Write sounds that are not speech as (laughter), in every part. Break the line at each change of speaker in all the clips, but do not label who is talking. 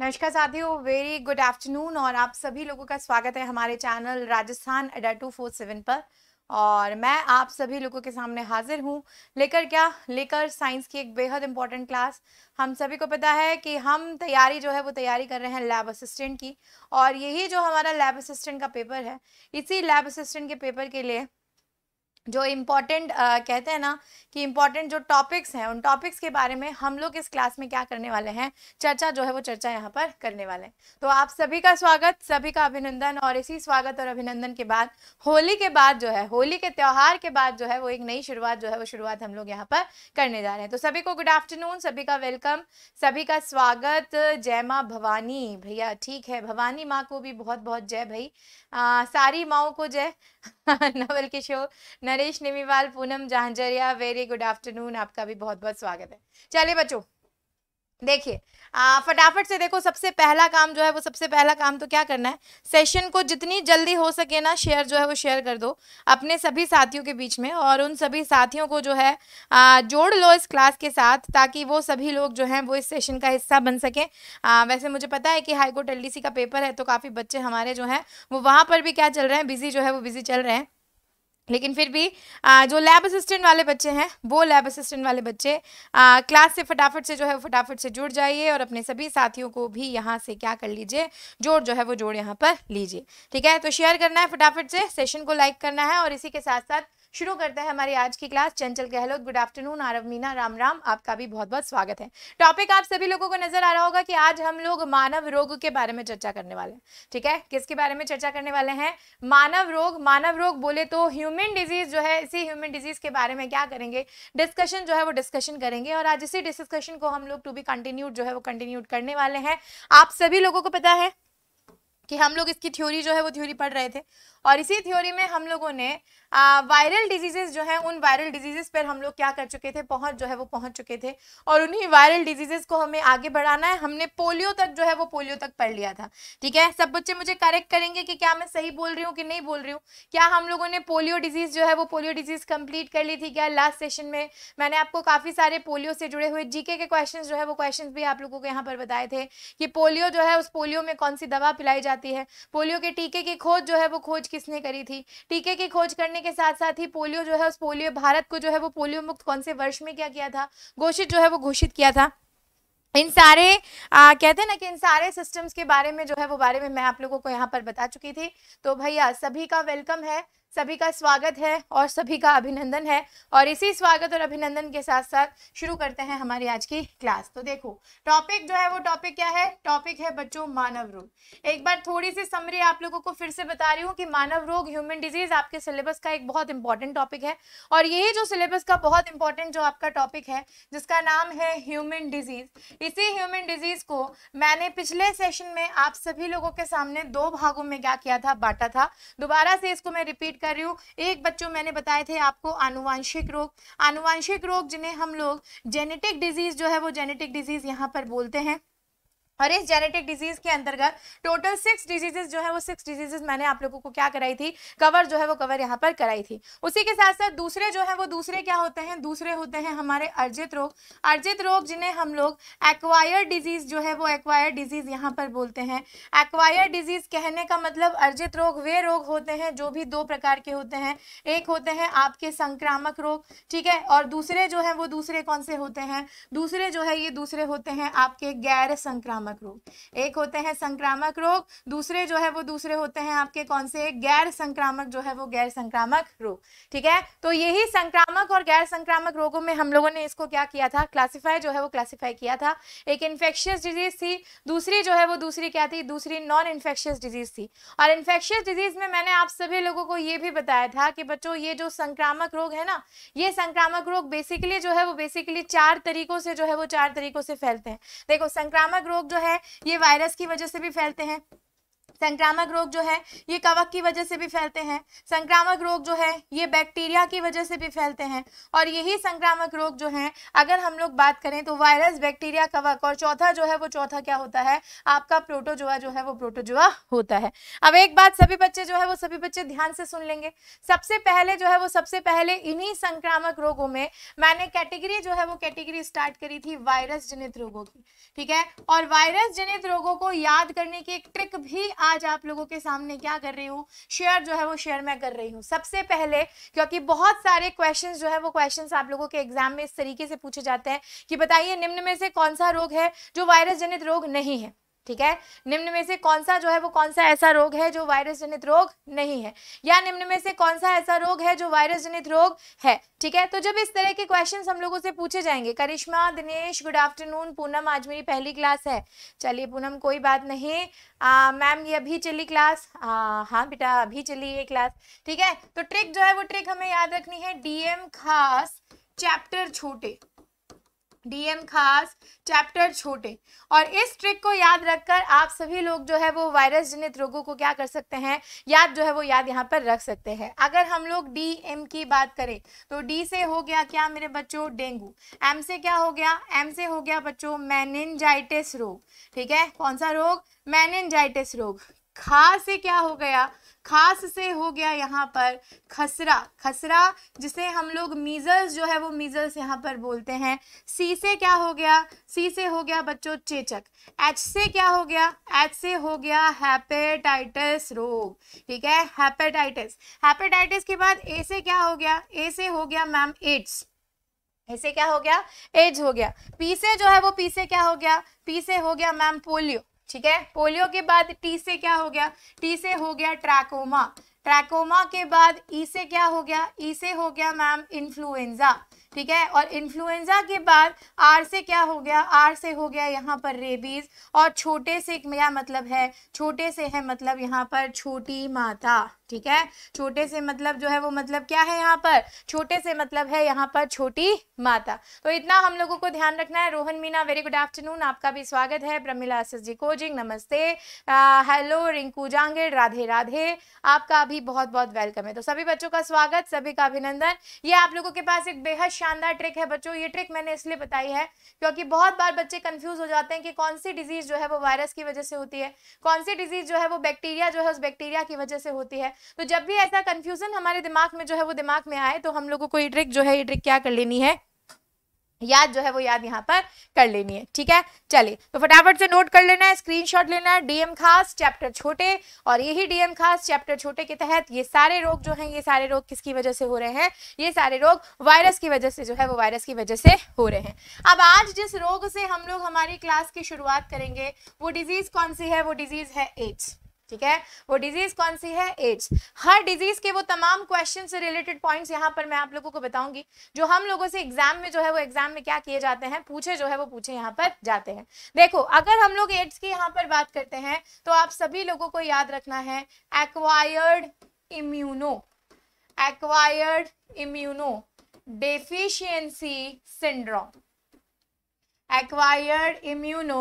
नमस्कार साथियों very good afternoon और आप सभी लोगों का स्वागत है हमारे channel Rajasthan Adda two four seven पर और मैं आप सभी लोगों के सामने हाजिर हूँ लेकर क्या लेकर साइंस की एक बेहद इम्पॉर्टेंट क्लास हम सभी को पता है कि हम तैयारी जो है वो तैयारी कर रहे हैं लैब असिस्टेंट की और यही जो हमारा लैब असिस्टेंट का पेपर है इसी लैब असिस्टेंट के पेपर के लिए जो इम्पॉर्टेंट कहते हैं ना कि इम्पॉर्टेंट जो टॉपिक्स हैं उन टॉपिक्स के बारे में हम लोग इस क्लास में क्या करने वाले हैं चर्चा जो है वो चर्चा यहाँ पर करने वाले हैं तो आप सभी का स्वागत सभी का अभिनंदन और इसी स्वागत और अभिनंदन के बाद होली के बाद जो है होली के त्यौहार के बाद जो है वो एक नई शुरुआत जो है वो शुरुआत हम लोग यहाँ पर करने जा रहे हैं तो सभी को गुड आफ्टरनून सभी का वेलकम सभी का स्वागत जय माँ भवानी भैया ठीक है भवानी माँ को भी बहुत बहुत जय भाई आ, सारी माओ को जय (laughs) Naval Kishore Naresh Nimiwal Poonam Jahanjaria very good afternoon आपका भी बहुत बहुत स्वागत है चलिए बच्चों देखिए फटाफट से देखो सबसे पहला काम जो है वो सबसे पहला काम तो क्या करना है सेशन को जितनी जल्दी हो सके ना शेयर जो है वो शेयर कर दो अपने सभी साथियों के बीच में और उन सभी साथियों को जो है आ, जोड़ लो इस क्लास के साथ ताकि वो सभी लोग जो हैं वो इस सेशन का हिस्सा बन सकें वैसे मुझे पता है कि हाईकोर्ट एल का पेपर है तो काफ़ी बच्चे हमारे जो हैं वो वहाँ पर भी क्या चल रहे हैं बिजी जो है वो बिजी चल रहे हैं लेकिन फिर भी जो लैब असिस्टेंट वाले बच्चे हैं वो लैब असिस्टेंट वाले बच्चे क्लास से फटाफट से जो है फटाफट से जुड़ जाइए और अपने सभी साथियों को भी यहाँ से क्या कर लीजिए जोड़ जो है वो जोड़ यहाँ पर लीजिए ठीक है तो शेयर करना है फटाफट से सेशन को लाइक करना है और इसी के साथ साथ शुरू करते हैं हमारी आज की class Chanchal Gehlot good afternoon Aarav Meena राम राम आपका भी बहुत बहुत स्वागत है टॉपिक आप सभी लोगों को नजर आ रहा होगा कि आज हम लोग मानव रोग के बारे में चर्चा करने वाले हैं ठीक है किसके बारे में चर्चा करने वाले हैं मानव रोग मानव रोग बोले तो ह्यूमन डिजीज जो है इसी ह्यूमन डिजीज के बारे में क्या करेंगे डिस्कशन जो है वो डिस्कशन करेंगे और आज इसी डिस्कशन को हम लोग टू बी कंटिन्यूड जो है वो कंटिन्यूड करने वाले हैं आप सभी लोगों को पता है कि हम लोग इसकी थ्योरी जो है वो थ्योरी पढ़ रहे थे और इसी थ्योरी में हम लोगों ने वायरल डिजीजेज जो है उन वायरल डिजीजेज पर हम लोग क्या कर चुके थे पहुंच जो है वो पहुंच चुके थे और उन्हीं वायरल डिजीजेज को हमें आगे बढ़ाना है हमने पोलियो तक जो है वो पोलियो तक पढ़ लिया था ठीक है सब बच्चे मुझे करेक्ट करेंगे कि क्या मैं सही बोल रही हूँ कि नहीं बोल रही हूँ क्या हम लोगों ने पोलियो डिजीज जो है वो पोलियो डिजीज कंप्लीट कर ली थी क्या लास्ट सेशन में मैंने आपको काफी सारे पोलियो से जुड़े हुए जीके के क्वेश्चन जो है वो क्वेश्चन भी आप लोगों को यहाँ पर बताए थे कि पोलियो जो है उस पोलियो में कौन सी दवा पिलाई जाती है पोलियो के टीके की खोज जो है वो खोज किसने करी थी टीके की खोज करने के साथ साथ ही पोलियो जो है उस पोलियो भारत को जो है वो पोलियो मुक्त कौन से वर्ष में क्या किया था घोषित जो है वो घोषित किया था इन सारे आ, कहते हैं ना कि इन सारे सिस्टम्स के बारे में जो है वो बारे में मैं आप लोगों को यहाँ पर बता चुकी थी तो भैया सभी का वेलकम है सभी का स्वागत है और सभी का अभिनंदन है और इसी स्वागत और अभिनंदन के साथ साथ शुरू करते हैं हमारी आज की क्लास तो देखो टॉपिक जो है वो टॉपिक क्या है टॉपिक है बच्चों मानव रोग एक बार थोड़ी सी समरी आप लोगों को फिर से बता रही हूँ कि मानव रोग ह्यूमन डिजीज आपके सिलेबस का एक बहुत इंपॉर्टेंट टॉपिक है और यही जो सिलेबस का बहुत इंपॉर्टेंट जो आपका टॉपिक है जिसका नाम है ह्यूमन डिजीज इसी ह्यूमन डिजीज को मैंने पिछले सेशन में आप सभी लोगों के सामने दो भागों में क्या किया था बांटा था दोबारा से इसको मैं रिपीट रिपीट कर रही हूँ एक बच्चों मैंने बताए थे आपको आनुवांशिक रोग आनुवांशिक रोग जिन्हें हम लोग जेनेटिक डिजीज़ जो है वो जेनेटिक डिजीज़ यहाँ पर बोलते हैं और इस जेनेटिक डिजीज के अंतर्गत टोटल सिक्स डिजीजेस जो है वो सिक्स डिजीजेस मैंने आप लोगों को क्या कराई थी कवर जो है वो कवर यहाँ पर कराई थी उसी के साथ साथ दूसरे जो है वो दूसरे क्या होते हैं दूसरे होते हैं हमारे अर्जित रोग अर्जित रोग जिन्हें हम लोग एक्वायर डिजीज जो है वो एक्वायर डिजीज यहाँ पर बोलते हैं एक्वायर डिजीज कहने का मतलब अर्जित रोग वे रोग होते हैं जो भी दो प्रकार के होते हैं एक होते हैं आपके संक्रामक रोग ठीक है और दूसरे जो है वो दूसरे कौन से होते हैं दूसरे जो है ये दूसरे होते हैं आपके गैर संक्रामक संक्रामक रोग एक होते हैं संक्रामक रोग दूसरे जो है वो दूसरे होते हैं आपके कौन से गैर संक्रामक जो है वो गैर संक्रामक रोग ठीक है तो यही संक्रामक और गैर संक्रामक रोगों में हम लोगों ने इसको क्या किया था क्लासीफाई जो है वो क्लासीफाई किया था एक इन्फेक्शियस डिजीज थी दूसरी जो है वो दूसरी क्या थी दूसरी नॉन इन्फेक्शियस डिजीज थी और इन्फेक्शियस डिजीज में मैंने आप सभी लोगों को ये भी बताया था कि बच्चों ये जो संक्रामक रोग है ना ये संक्रामक रोग बेसिकली जो है वो बेसिकली चार तरीकों से जो है वो चार तरीकों से फैलते हैं देखो संक्रामक रोग जो जो है ये वायरस की वजह से भी फैलते हैं संक्रामक रोग जो है ये कवक की वजह से भी फैलते हैं संक्रामक रोग जो है ये बैक्टीरिया की वजह से भी फैलते हैं और यही संक्रामक रोग जो है अगर हम लोग बात करें तो वायरस बैक्टीरिया कवक और चौथा जो है वो चौथा क्या होता है आपका प्रोटोजुआ जो है वो प्रोटोजुआ होता है अब एक बात सभी बच्चे जो है वो सभी बच्चे ध्यान से सुन लेंगे सबसे पहले जो है वो सबसे पहले इन्हीं संक्रामक रोगों में मैंने कैटेगरी जो है वो कैटेगरी स्टार्ट करी थी वायरस जनित रोगों की ठीक है और वायरस जनित रोगों को याद करने की एक ट्रिक भी आज आप लोगों के सामने क्या कर रही हूँ शेयर जो है वो शेयर मैं कर रही हूँ सबसे पहले क्योंकि बहुत सारे क्वेश्चन जो है वो क्वेश्चन आप लोगों के एग्जाम में इस तरीके से पूछे जाते हैं कि बताइए निम्न में से कौन सा रोग है जो वायरस जनित रोग नहीं है ठीक है निम्न में से कौन सा जो है वो कौन सा ऐसा रोग है जो वायरस जनित रोग नहीं है या निम्न में से कौन सा ऐसा रोग है जो वायरस जनित रोग है ठीक है तो जब इस तरह के क्वेश्चन हम लोगों से पूछे जाएंगे करिश्मा दिनेश गुड आफ्टरनून पूनम आज मेरी पहली क्लास है चलिए पूनम कोई बात नहीं मैम ये अभी चली क्लास आ, हाँ बेटा अभी चली ये क्लास ठीक है तो ट्रिक जो है वो ट्रिक हमें याद रखनी है डीएम खास चैप्टर छोटे डीएम खास चैप्टर छोटे और इस ट्रिक को याद रखकर आप सभी लोग जो है वो वायरस जनित रोगों को क्या कर सकते हैं याद जो है वो याद यहाँ पर रख सकते हैं अगर हम लोग डी एम की बात करें तो डी से हो गया क्या मेरे बच्चों डेंगू एम से क्या हो गया एम से हो गया बच्चों मैनजाइटिस रोग ठीक है कौन सा रोग मैनजाइटिस रोग खास से क्या हो गया खास से हो गया यहाँ पर खसरा खसरा जिसे हम लोग मीजल्स जो है वो मीजल्स यहाँ पर बोलते हैं सी से क्या हो गया सी से हो गया बच्चों चेचक एच से क्या हो गया एच से हो गया हैपेटाइटिस रोग ठीक है हैपेटाइटिस हैपेटाइटिस के बाद ए से क्या हो गया ए से हो गया मैम एड्स ऐसे क्या हो गया एज हो गया पी से जो है वो पी से क्या हो गया पी से हो गया मैम पोलियो ठीक है पोलियो के बाद टी से क्या हो गया टी से हो गया ट्रैकोमा ट्रैकोमा के बाद ई e से क्या हो गया ई e से हो गया मैम इन्फ्लुएंजा ठीक है और इन्फ्लुएंजा के बाद आर से क्या हो गया आर से हो गया यहाँ पर रेबीज और छोटे से क्या मतलब है छोटे से है मतलब यहाँ पर छोटी माता ठीक है छोटे से मतलब जो है वो मतलब क्या है यहाँ पर छोटे से मतलब है यहाँ पर छोटी माता तो इतना हम लोगों को ध्यान रखना है Rohan Meena very good afternoon आपका भी स्वागत है प्रमिला एस जी कोचिंग नमस्ते हेलो रिंकू जांगिर राधे राधे आपका भी बहुत बहुत वेलकम है तो सभी बच्चों का स्वागत सभी का अभिनंदन ये आप लोगों के पास एक बेहद शानदार ट्रिक है बच्चों ये ट्रिक मैंने इसलिए बताई है क्योंकि बहुत बार बच्चे कन्फ्यूज हो जाते हैं कि कौन सी डिजीज जो है वो वायरस की वजह से होती है कौन सी डिजीज जो है वो बैक्टीरिया जो है उस बैक्टीरिया की वजह से होती है तो जब भी ऐसा कंफ्यूजन हमारे दिमाग में जो है वो दिमाग में आए तो हम लोगों को ये ट्रिक जो है ये ट्रिक क्या कर लेनी है याद जो है वो याद यहाँ पर कर लेनी है ठीक है चलिए तो फटाफट से नोट कर लेना है स्क्रीनशॉट लेना है डीएम खास चैप्टर छोटे और यही डीएम खास चैप्टर छोटे के तहत ये सारे रोग जो हैं ये सारे रोग किसकी वजह से हो रहे हैं ये सारे रोग वायरस की वजह से जो है वो वायरस की वजह से हो रहे हैं अब आज जिस रोग से हम लोग हमारी क्लास की शुरुआत करेंगे वो डिजीज कौन सी है वो डिजीज है एड्स ठीक है वो डिजीज कौन सी है एड्स हर डिजीज के वो तमाम क्वेश्चन से रिलेटेड पॉइंट्स यहाँ पर मैं आप लोगों को बताऊंगी जो हम लोगों से एग्जाम में जो है वो एग्जाम में क्या किए जाते हैं पूछे जो है वो पूछे यहाँ पर जाते हैं देखो अगर हम लोग एड्स की यहाँ पर बात करते हैं तो आप सभी लोगों को याद रखना है acquired immuno acquired immuno deficiency syndrome acquired immuno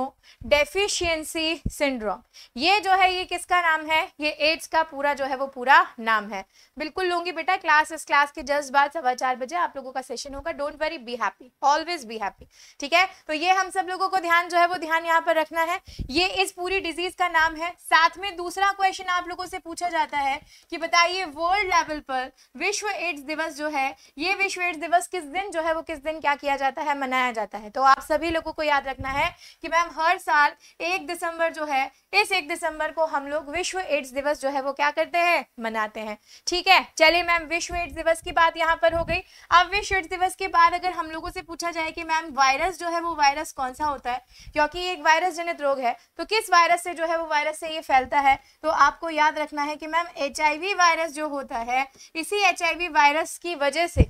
deficiency syndrome ये जो है ये किसका नाम है ये एड्स का पूरा जो है वो पूरा नाम है बिल्कुल लूंगी बेटा क्लास इस क्लास के जस्ट बाद सवा चार बजे आप लोगों का सेशन होगा don't worry be happy always be happy ठीक है तो ये हम सब लोगों को ध्यान जो है वो ध्यान यहाँ पर रखना है ये इस पूरी डिजीज का नाम है साथ में दूसरा क्वेश्चन आप लोगों से पूछा जाता है कि बताइए वर्ल्ड लेवल पर विश्व एड्स दिवस जो है ये विश्व एड्स दिवस किस दिन जो है वो किस दिन क्या किया जाता है मनाया जाता है तो आप सभी लोगों को याद रखना है कि मैम हर साल एक दिसंबर जो है इस एक दिसंबर को हम लोग विश्व एड्स दिवस जो है वो क्या करते हैं मनाते हैं ठीक है चलिए मैम विश्व एड्स दिवस की बात यहाँ पर हो गई अब विश्व एड्स दिवस के बाद अगर हम लोगों से पूछा जाए कि मैम वायरस जो है वो वायरस कौन सा होता है क्योंकि एक वायरस जनित रोग है तो किस वायरस से जो है वो वायरस से ये फैलता है तो आपको याद रखना है कि मैम एच वायरस जो होता है इसी एच वायरस की वजह से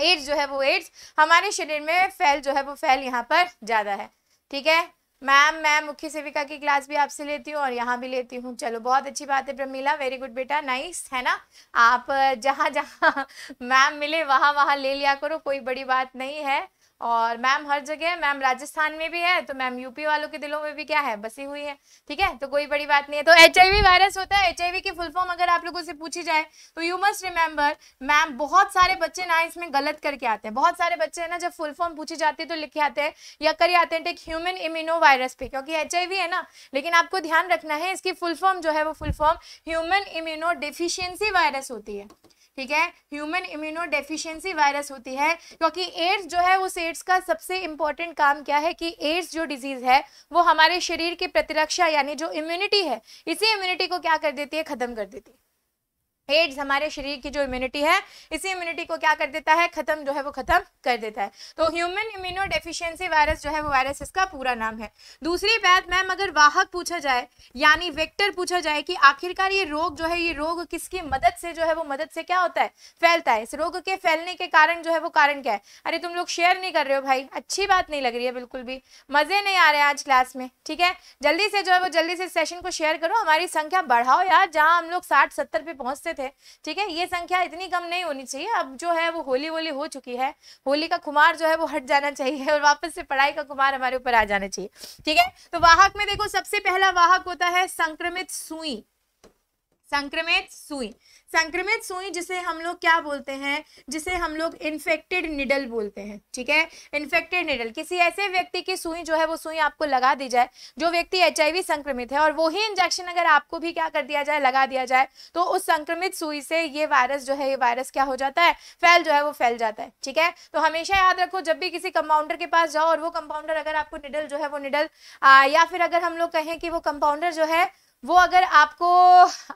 एड्स जो है वो एड्स हमारे शरीर में फैल जो है वो फैल यहाँ पर ज़्यादा है ठीक है मैम मैं मुख्य सेविका की क्लास भी आपसे लेती हूँ और यहाँ भी लेती हूँ चलो बहुत अच्छी बात है प्रमीला वेरी गुड बेटा नाइस है ना आप जहाँ जहाँ (laughs) मैम मिले वहाँ वहाँ ले लिया करो कोई बड़ी बात नहीं है और मैम हर जगह मैम राजस्थान में भी है तो मैम यूपी वालों के दिलों में भी क्या है बसी हुई है ठीक है तो कोई बड़ी बात नहीं है तो एच वायरस होता है एच की फुल फॉर्म अगर आप लोगों से पूछी जाए तो यू मस्ट रिमेम्बर मैम बहुत सारे बच्चे ना इसमें गलत करके आते हैं बहुत सारे बच्चे है ना जब फुल फॉर्म पूछी जाती है तो लिखे आते हैं या कर आते हैं टेक ह्यूमन इम्यूनो वायरस पे क्योंकि एच है ना लेकिन आपको ध्यान रखना है इसकी फुल फॉर्म जो है वो full form human immunodeficiency virus होती है ठीक है ह्यूमन इम्यूनो डेफिशियंसी वायरस होती है क्योंकि एड्स जो है उस एड्स का सबसे इंपॉर्टेंट काम क्या है कि एड्स जो डिजीज़ है वो हमारे शरीर की प्रतिरक्षा यानी जो इम्यूनिटी है इसी इम्यूनिटी को क्या कर देती है ख़त्म कर देती है एड्स हमारे शरीर की जो इम्यूनिटी है इसी इम्यूनिटी को क्या कर देता है खत्म जो है वो खत्म कर देता है तो ह्यूमन इम्यूनो डेफिशिएंसी वायरस जो है वो वायरस इसका पूरा नाम है दूसरी बात मैम अगर वाहक पूछा जाए यानी वेक्टर पूछा जाए कि आखिरकार ये रोग जो है ये रोग किसकी मदद से जो है वो मदद से क्या होता है फैलता है इस रोग के फैलने के कारण जो है वो कारण क्या है अरे तुम लोग शेयर नहीं कर रहे हो भाई अच्छी बात नहीं लग रही है बिल्कुल भी मजे नहीं आ रहे आज क्लास में ठीक है जल्दी से जो है वो जल्दी से सेशन को शेयर करो हमारी संख्या बढ़ाओ यार जहाँ हम लोग साठ सत्तर पे पहुंचते थे ठीक है ये संख्या इतनी कम नहीं होनी चाहिए अब जो है वो होली वोली हो चुकी है होली का कुमार जो है वो हट जाना चाहिए और वापस से पढ़ाई का कुमार हमारे ऊपर आ जाना चाहिए ठीक है तो वाहक में देखो सबसे पहला वाहक होता है संक्रमित सुई संक्रमित सुई संक्रमित सुई जिसे हम लोग क्या बोलते हैं जिसे हम लोग इन्फेक्टेड निडल बोलते हैं ठीक है इन्फेक्टेड निडल किसी ऐसे व्यक्ति की सुई जो है वो सुई आपको लगा दी जाए जो व्यक्ति एच संक्रमित है और वही इंजेक्शन अगर आपको भी क्या कर दिया जाए लगा दिया जाए तो उस संक्रमित सुई से ये वायरस जो है ये वायरस क्या हो जाता है फैल जो है वो फैल जाता है ठीक है तो हमेशा याद रखो जब भी किसी कंपाउंडर के पास जाओ और वो कंपाउंडर अगर आपको निडल जो है वो निडल या फिर अगर हम लोग कहें कि वो कंपाउंडर जो है वो अगर आपको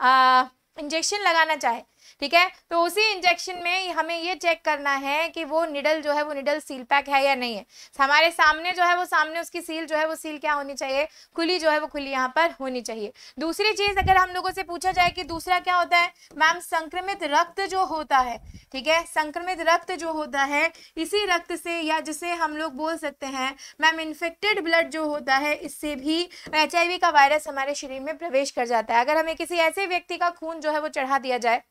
आ, इंजेक्शन लगाना चाहे ठीक है तो उसी इंजेक्शन में हमें ये चेक करना है कि वो निडल जो है वो निडल सील पैक है या नहीं है हमारे सामने जो है वो सामने उसकी सील जो है वो सील क्या होनी चाहिए खुली जो है वो खुली यहाँ पर होनी चाहिए दूसरी चीज अगर हम लोगों से पूछा जाए कि दूसरा क्या होता है मैम संक्रमित रक्त जो होता है ठीक है संक्रमित रक्त जो होता है इसी रक्त से या जिसे हम लोग बोल सकते हैं मैम इन्फेक्टेड ब्लड जो होता है इससे भी एच का वायरस हमारे शरीर में प्रवेश कर जाता है अगर हमें किसी ऐसे व्यक्ति का खून जो है वो चढ़ा दिया जाए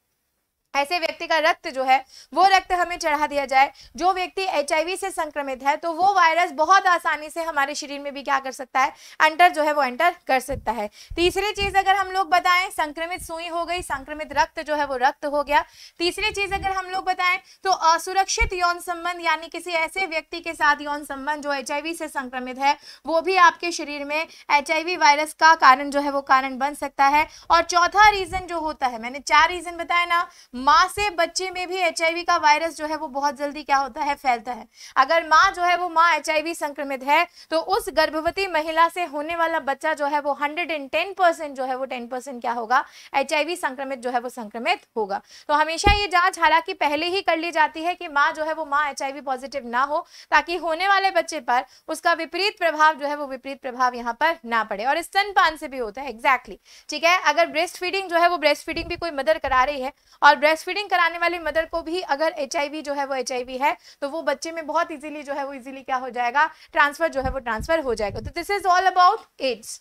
ऐसे व्यक्ति का रक्त जो है वो रक्त हमें चढ़ा दिया जाए जो व्यक्ति एच से संक्रमित है तो वो वायरस बहुत आसानी से हमारे शरीर में भी क्या कर सकता है एंटर जो है वो एंटर कर सकता है तीसरी चीज अगर हम लोग बताएं संक्रमित सुई हो गई संक्रमित रक्त जो है वो रक्त हो गया तीसरी चीज अगर हम लोग बताएं तो असुरक्षित यौन संबंध यानी किसी ऐसे व्यक्ति के साथ यौन संबंध जो एच से संक्रमित है वो भी आपके शरीर में एच वायरस का कारण जो है वो कारण बन सकता है और चौथा रीजन जो होता है मैंने चार रीजन बताया ना माँ से बच्चे में भी एच का वायरस जो है वो बहुत जल्दी क्या होता है फैलता है अगर माँ जो है वो माँ एच संक्रमित है तो उस गर्भवती महिला से होने वाला बच्चा जो है वो हंड्रेड एंड टेन परसेंट जो है वो टेन परसेंट क्या होगा एच संक्रमित जो है वो संक्रमित होगा तो हमेशा ये जांच हालांकि पहले ही कर ली जाती है कि माँ जो है वो माँ एच पॉजिटिव ना हो ताकि होने वाले बच्चे पर उसका विपरीत प्रभाव जो है वो विपरीत प्रभाव यहाँ पर ना पड़े और स्तनपान से भी होता है एग्जैक्टली exactly. ठीक है अगर ब्रेस्ट फीडिंग जो है वो ब्रेस्ट फीडिंग भी कोई मदर करा रही है और ब्रेस्ट फीडिंग कराने वाले मदर को भी अगर एच जो है वो एच है तो वो बच्चे में बहुत ईजिली जो है वो ईजिली क्या हो जाएगा ट्रांसफर जो है वो ट्रांसफर हो जाएगा तो this is all about AIDS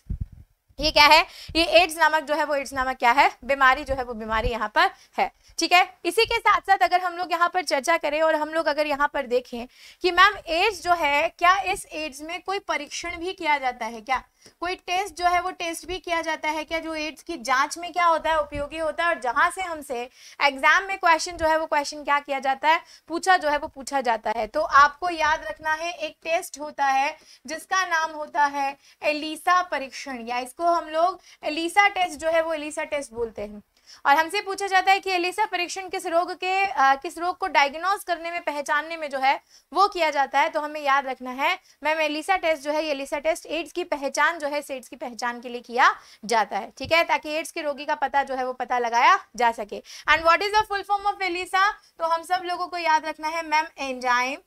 ये क्या है ये एड्स नामक जो है वो एड्स नामक क्या है बीमारी जो है वो बीमारी यहाँ पर है ठीक है इसी के साथ साथ अगर हम लोग यहाँ पर चर्चा करें और हम लोग अगर यहाँ पर देखें कि मैम एड्स जो है क्या इस एड्स में कोई परीक्षण भी किया जाता है क्या कोई टेस्ट जो है वो टेस्ट भी किया जाता है क्या जो एड्स की जांच में क्या होता है उपयोगी होता है और जहां से हमसे एग्जाम में क्वेश्चन जो है वो क्वेश्चन क्या किया जाता है पूछा जो है वो पूछा जाता है तो आपको याद रखना है एक टेस्ट होता है जिसका नाम होता है एलिसा परीक्षण या इसको हम लोग एलिसा टेस्ट जो है वो एलिसा टेस्ट बोलते हैं और हमसे पूछा जाता है कि एलिसा परीक्षण किस रोग के आ, किस रोग को डायग्नोज करने में पहचानने में जो है वो किया जाता है तो हमें याद रखना है मैम एलिसा टेस्ट जो है ये एलिसा टेस्ट एड्स की पहचान जो है एड्स की पहचान के लिए किया जाता है ठीक है ताकि एड्स के रोगी का पता जो है वो पता लगाया जा सके and what is the full form of ELISA तो हम सब लोगों को याद रखना है मैम एंजाइम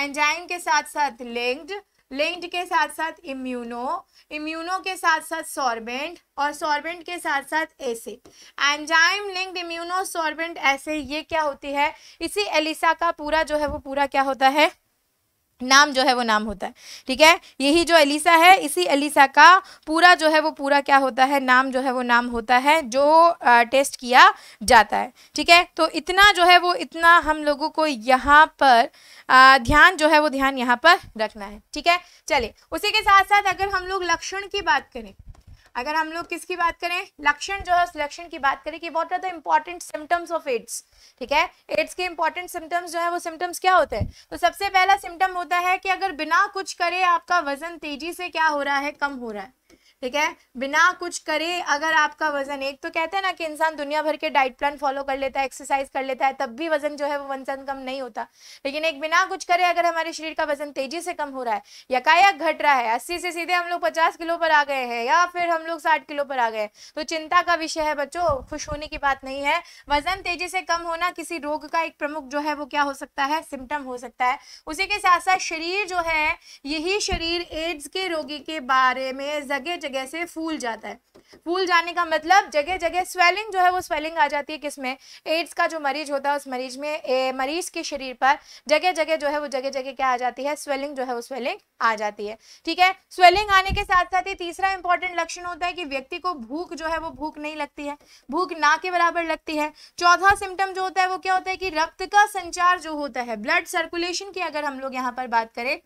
एंजाइम के साथ साथ लिंक्ड लिंक्ड के साथ साथ इम्यूनो इम्यूनो के साथ साथ सॉर्बेंट और सॉर्बेंट के साथ साथ acid enzyme linked immunosorbent ऐसे ये क्या होती है इसी एलिसा का पूरा जो है वो पूरा क्या होता है नाम जो है वो नाम होता है ठीक है यही जो एलिसा है इसी एलिसा का पूरा जो है वो पूरा क्या होता है नाम जो है वो नाम होता है जो आ, टेस्ट किया जाता है ठीक है तो इतना जो है वो इतना हम लोगों को यहाँ पर आ, ध्यान जो है वो ध्यान यहाँ पर रखना है ठीक है चलिए उसी के साथ साथ अगर हम लोग लक्षण की बात करें अगर हम लोग किसकी बात करें लक्षण जो है उस लक्षण की बात करें कि what are the important symptoms of AIDS ठीक है एड्स के इम्पॉर्टेंट सिम्टम्स जो है वो सिम्टम्स क्या होते हैं तो सबसे पहला सिम्टम होता है कि अगर बिना कुछ करे आपका वजन तेजी से क्या हो रहा है कम हो रहा है ठीक है बिना कुछ करे अगर आपका वजन एक तो कहते हैं ना कि इंसान दुनिया भर के डाइट प्लान फॉलो कर लेता है एक्सरसाइज कर लेता है तब भी वजन जो है वो वजन कम नहीं होता लेकिन एक बिना कुछ करे अगर हमारे शरीर का वजन तेजी से कम हो रहा है यकायक घट रहा है अस्सी से सीधे हम लोग पचास किलो पर आ गए हैं या फिर हम लोग साठ किलो पर आ गए तो चिंता का विषय है बच्चों खुश होने की बात नहीं है वजन तेजी से कम होना किसी रोग का एक प्रमुख जो है वो क्या हो सकता है सिम्टम हो सकता है उसी के साथ साथ शरीर जो है यही शरीर एड्स के रोगी के बारे में जगह जगह से फूल जाता है फूल जाने का मतलब जगह जगह स्वेलिंग जो है वो स्वेलिंग आ जाती है किसमें एड्स का जो मरीज होता है उस मरीज में ए, मरीज के शरीर पर जगह जगह जो है वो जगह जगह क्या आ जाती है स्वेलिंग जो है वो स्वेलिंग आ जाती है ठीक है स्वेलिंग आने के साथ साथ ही तीसरा इंपॉर्टेंट लक्षण होता है कि व्यक्ति को भूख जो है वो भूख नहीं लगती है भूख ना के बराबर लगती है चौथा सिम्टम जो होता है वो क्या होता है कि रक्त का संचार जो होता है ब्लड सर्कुलेशन की अगर हम लोग यहाँ पर बात करें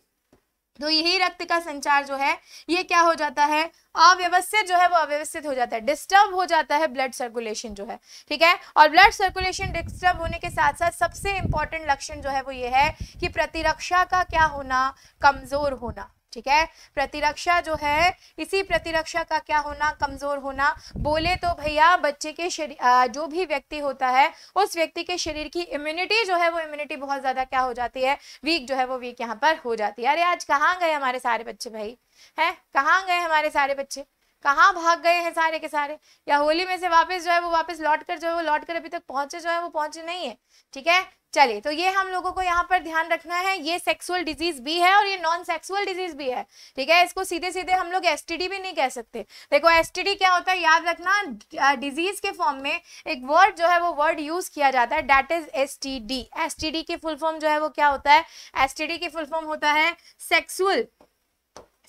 तो यही रक्त का संचार जो है ये क्या हो जाता है अव्यवस्थित जो है वो अव्यवस्थित हो जाता है डिस्टर्ब हो जाता है ब्लड सर्कुलेशन जो है ठीक है और ब्लड सर्कुलेशन डिस्टर्ब होने के साथ साथ सबसे इंपॉर्टेंट लक्षण जो है वो ये है कि प्रतिरक्षा का क्या होना कमजोर होना ठीक है प्रतिरक्षा जो है इसी प्रतिरक्षा का क्या होना कमज़ोर होना बोले तो भैया बच्चे के शरीर जो भी व्यक्ति होता है उस व्यक्ति के शरीर की इम्यूनिटी जो है वो इम्यूनिटी बहुत ज़्यादा क्या हो जाती है वीक जो है वो वीक यहाँ पर हो जाती है अरे आज कहाँ गए हमारे सारे बच्चे भाई है कहाँ गए हमारे सारे बच्चे कहाँ भाग गए हैं सारे के सारे या होली में से वापस जो है वो वापस लौट कर जो है वो लौट कर अभी तक पहुंचे जो है वो पहुंचे नहीं है ठीक है चलिए तो ये हम लोगों को यहाँ पर ध्यान रखना है ये सेक्सुअल डिजीज भी है और ये नॉन सेक्सुअल डिजीज भी है ठीक है इसको सीधे सीधे हम लोग एसटीडी भी नहीं कह सकते देखो एसटीडी क्या होता है याद रखना डिजीज के फॉर्म में एक वर्ड जो है वो वर्ड यूज किया जाता है डेट इज एसटीडी एसटीडी की फुल फॉर्म जो है वो क्या होता है डी की फुल फॉर्म होता है सेक्सुअल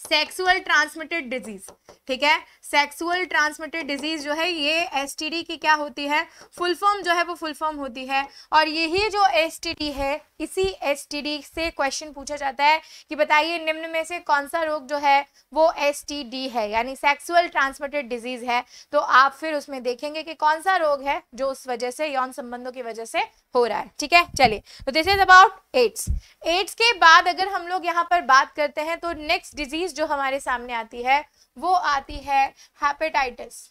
सेक्सुअल ट्रांसमिटेड डिजीज ठीक है सेक्सुअल ट्रांसमिटेड डिजीज जो है ये एस की क्या होती है फुल फॉर्म जो है वो फुल फॉर्म होती है और यही जो एस है इसी एसटीडी से क्वेश्चन पूछा जाता है कि बताइए निम्न में से कौन सा रोग जो है वो एसटीडी है यानी सेक्सुअल ट्रांसमिटेड डिजीज है तो आप फिर उसमें देखेंगे कि कौन सा रोग है जो उस वजह से यौन संबंधों की वजह से हो रहा है ठीक है चलिए तो this is about AIDS AIDS के बाद अगर हम लोग यहाँ पर बात करते हैं तो नेक्स्ट डिजीज जो हमारे सामने आती है वो आती है हेपेटाइटिस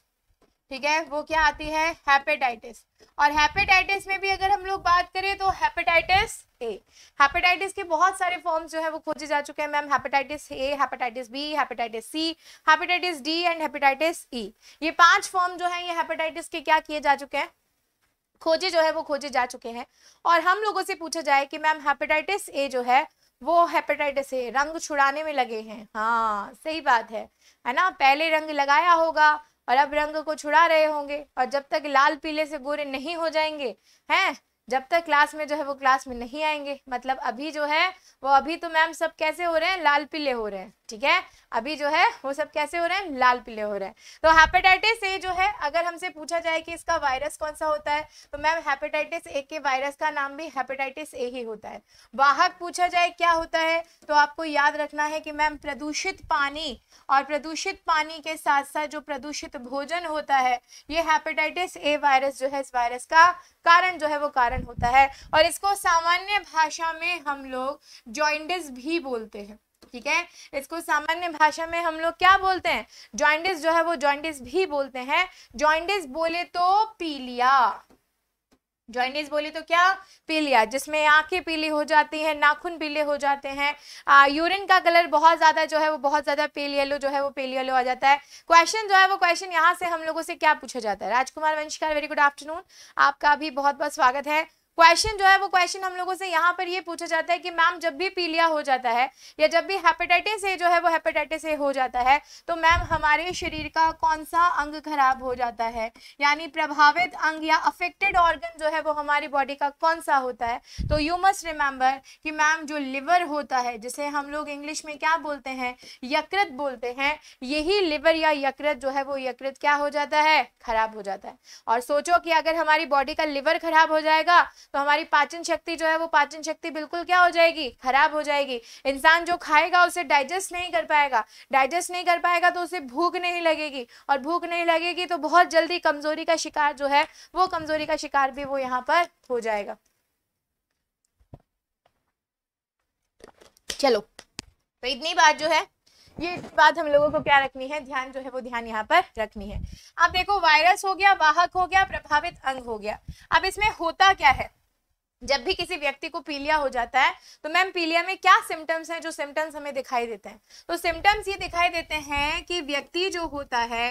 ठीक है वो क्या आती है हेपेटाइटिस और हेपेटाइटिस में भी अगर हम लोग बात करें तो हेपेटाइटिस ए हेपेटाइटिस के बहुत सारे फॉर्म्स जो है वो खोजे जा चुके हैं ma'am hepatitis A hepatitis B hepatitis C hepatitis D and hepatitis E ये पांच फॉर्म जो है ये हेपेटाइटिस के क्या किए जा चुके हैं खोजे जो है वो खोजे जा चुके हैं और हम लोगों से पूछा जाए कि मैम हेपेटाइटिस ए जो है वो हेपेटाइटिस ए रंग छुड़ाने में लगे हैं हाँ सही बात है है ना पहले रंग लगाया होगा और अब रंग को छुड़ा रहे होंगे और जब तक लाल पीले से गोरे नहीं हो जाएंगे हैं जब तक क्लास में जो है वो क्लास में नहीं आएंगे मतलब अभी जो है वो अभी तो मैम सब कैसे हो रहे हैं लाल पीले हो रहे हैं ठीक है अभी जो है वो सब कैसे हो रहे हैं लाल पीले हो रहे हैं तो हेपेटाइटिस ए जो है अगर हमसे पूछा जाए कि इसका वायरस कौन सा होता है तो मैम हेपेटाइटिस ए के वायरस का नाम भी हेपेटाइटिस ए ही होता है वाहक पूछा जाए क्या होता है तो आपको याद रखना है कि मैम प्रदूषित पानी और प्रदूषित पानी के साथ साथ जो प्रदूषित भोजन होता है ये हेपेटाइटिस ए वायरस जो है इस वायरस का कारण जो है वो कारण कारण होता है और इसको सामान्य भाषा में हम लोग जॉइंडिस भी बोलते हैं ठीक है इसको सामान्य भाषा में हम लोग क्या बोलते हैं जॉइंडिस जो है वो जॉइंडिस भी बोलते हैं जॉइंडिस बोले तो पीलिया जॉइंडिस बोली तो क्या पीलिया जिसमें आंखें पीली हो जाती हैं नाखून पीले हो जाते हैं यूरिन का कलर बहुत ज़्यादा जो है वो बहुत ज़्यादा पेल येलो जो है वो पेल येलो आ जाता है क्वेश्चन जो है वो क्वेश्चन यहाँ से हम लोगों से क्या पूछा जाता है Rajkumar Vanshkar very good afternoon आपका भी बहुत बहुत स्वागत है क्वेश्चन जो है वो क्वेश्चन हम लोगों से यहाँ पर ये पूछा जाता है कि मैम जब भी पीलिया हो जाता है या जब भी हेपेटाइटिस ए जो है वो हेपेटाइटिस ए हो जाता है तो मैम हमारे शरीर का कौन सा अंग खराब हो जाता है यानी प्रभावित अंग या अफेक्टेड ऑर्गन जो है वो हमारी बॉडी का कौन सा होता है तो यू मस्ट रिमेंबर कि मैम जो लिवर होता है जिसे हम लोग इंग्लिश में क्या बोलते हैं यकृत बोलते हैं यही लिवर या यकृत जो है वो यकृत क्या हो जाता है खराब हो जाता है और सोचो कि अगर हमारी बॉडी का लिवर खराब हो जाएगा तो हमारी पाचन शक्ति जो है वो पाचन शक्ति बिल्कुल क्या हो जाएगी खराब हो जाएगी इंसान जो खाएगा उसे डाइजेस्ट नहीं कर पाएगा डाइजेस्ट नहीं कर पाएगा तो उसे भूख नहीं लगेगी और भूख नहीं लगेगी तो बहुत जल्दी कमजोरी का शिकार जो है वो कमजोरी का शिकार भी वो यहाँ पर हो जाएगा चलो तो इतनी बात जो है ये बात हम लोगों को क्या रखनी है ध्यान जो है वो ध्यान यहाँ पर रखनी है अब देखो वायरस हो गया वाहक हो गया प्रभावित अंग हो गया अब इसमें होता क्या है जब भी किसी व्यक्ति को पीलिया हो जाता है तो मैम पीलिया में क्या सिम्टम्स हैं जो सिम्टम्स हमें दिखाई देते हैं तो सिम्टम्स ये दिखाई देते हैं कि व्यक्ति जो होता है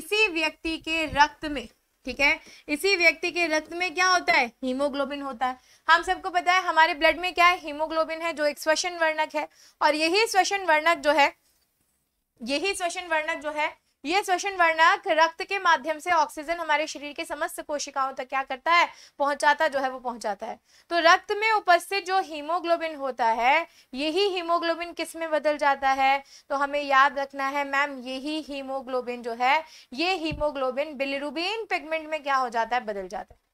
इसी व्यक्ति के रक्त में ठीक है इसी व्यक्ति के रक्त में क्या होता है हीमोग्लोबिन होता है हम सबको पता है हमारे ब्लड में क्या है हीमोग्लोबिन है जो एक श्वसन वर्णक है और यही श्वसन वर्णक जो है यही श्वसन वर्णक जो है ये श्वसन वर्णक रक्त के माध्यम से ऑक्सीजन हमारे शरीर के समस्त कोशिकाओं तक क्या करता है पहुंचाता जो है वो पहुंचाता है तो रक्त में उपस्थित जो हीमोग्लोबिन होता है यही हीमोग्लोबिन किस में बदल जाता है तो हमें याद रखना है मैम यही हीमोग्लोबिन जो है ये हीमोग्लोबिन बिलिरुबिन पिगमेंट में क्या हो जाता है बदल जाता है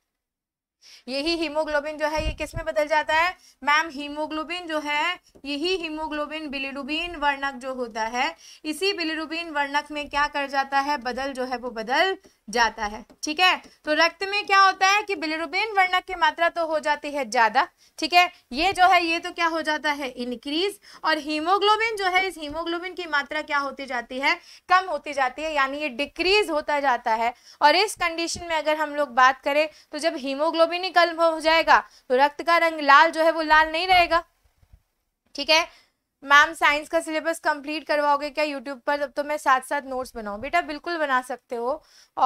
यही हीमोग्लोबिन जो है ये किस में बदल जाता है मैम हीमोग्लोबिन जो है यही हीमोग्लोबिन बिलिरुबिन वर्णक जो होता है इसी बिलिरुबिन वर्णक में क्या कर जाता है बदल जो है वो बदल जाता है ठीक है तो रक्त में क्या होता है कि बिलिरुबिन वर्णक की मात्रा तो हो जाती है ज्यादा ठीक है ये जो है ये तो क्या हो जाता है इनक्रीज और हीमोग्लोबिन जो है इस हीमोग्लोबिन की मात्रा क्या होती जाती है कम होती जाती है यानी ये डिक्रीज होता जाता है और इस कंडीशन में अगर हम लोग बात करें तो जब हीमोग्लोबिन भी निकल हो जाएगा तो रक्त का रंग लाल जो है वो लाल नहीं रहेगा ठीक है मैम साइंस का सिलेबस कंप्लीट करवाओगे क्या यूट्यूब पर तब तो मैं साथ साथ नोट्स बनाऊँ बेटा बिल्कुल बना सकते हो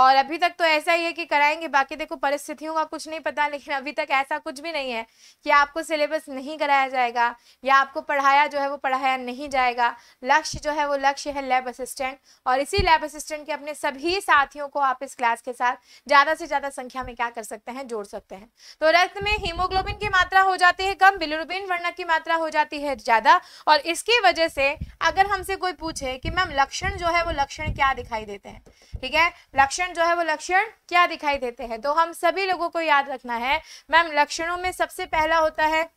और अभी तक तो ऐसा ही है कि कराएंगे बाकी देखो परिस्थितियों का कुछ नहीं पता लेकिन अभी तक ऐसा कुछ भी नहीं है कि आपको सिलेबस नहीं कराया जाएगा या आपको पढ़ाया जो है वो पढ़ाया नहीं जाएगा लक्ष्य जो है वो लक्ष्य है लैब असिस्टेंट और इसी लैब असिस्टेंट के अपने सभी साथियों को आप इस क्लास के साथ ज़्यादा से ज़्यादा संख्या में क्या कर सकते हैं जोड़ सकते हैं तो रक्त में हीमोग्लोबिन की मात्रा हो जाती है कम बिलोरोबिन वर्णक की मात्रा हो जाती है ज़्यादा और इसकी वजह से अगर हमसे कोई पूछे कि मैम लक्षण जो है वो लक्षण क्या दिखाई देते हैं ठीक है लक्षण जो है वो लक्षण क्या दिखाई देते हैं तो हम सभी लोगों को याद रखना है मैम लक्षणों में सबसे पहला होता है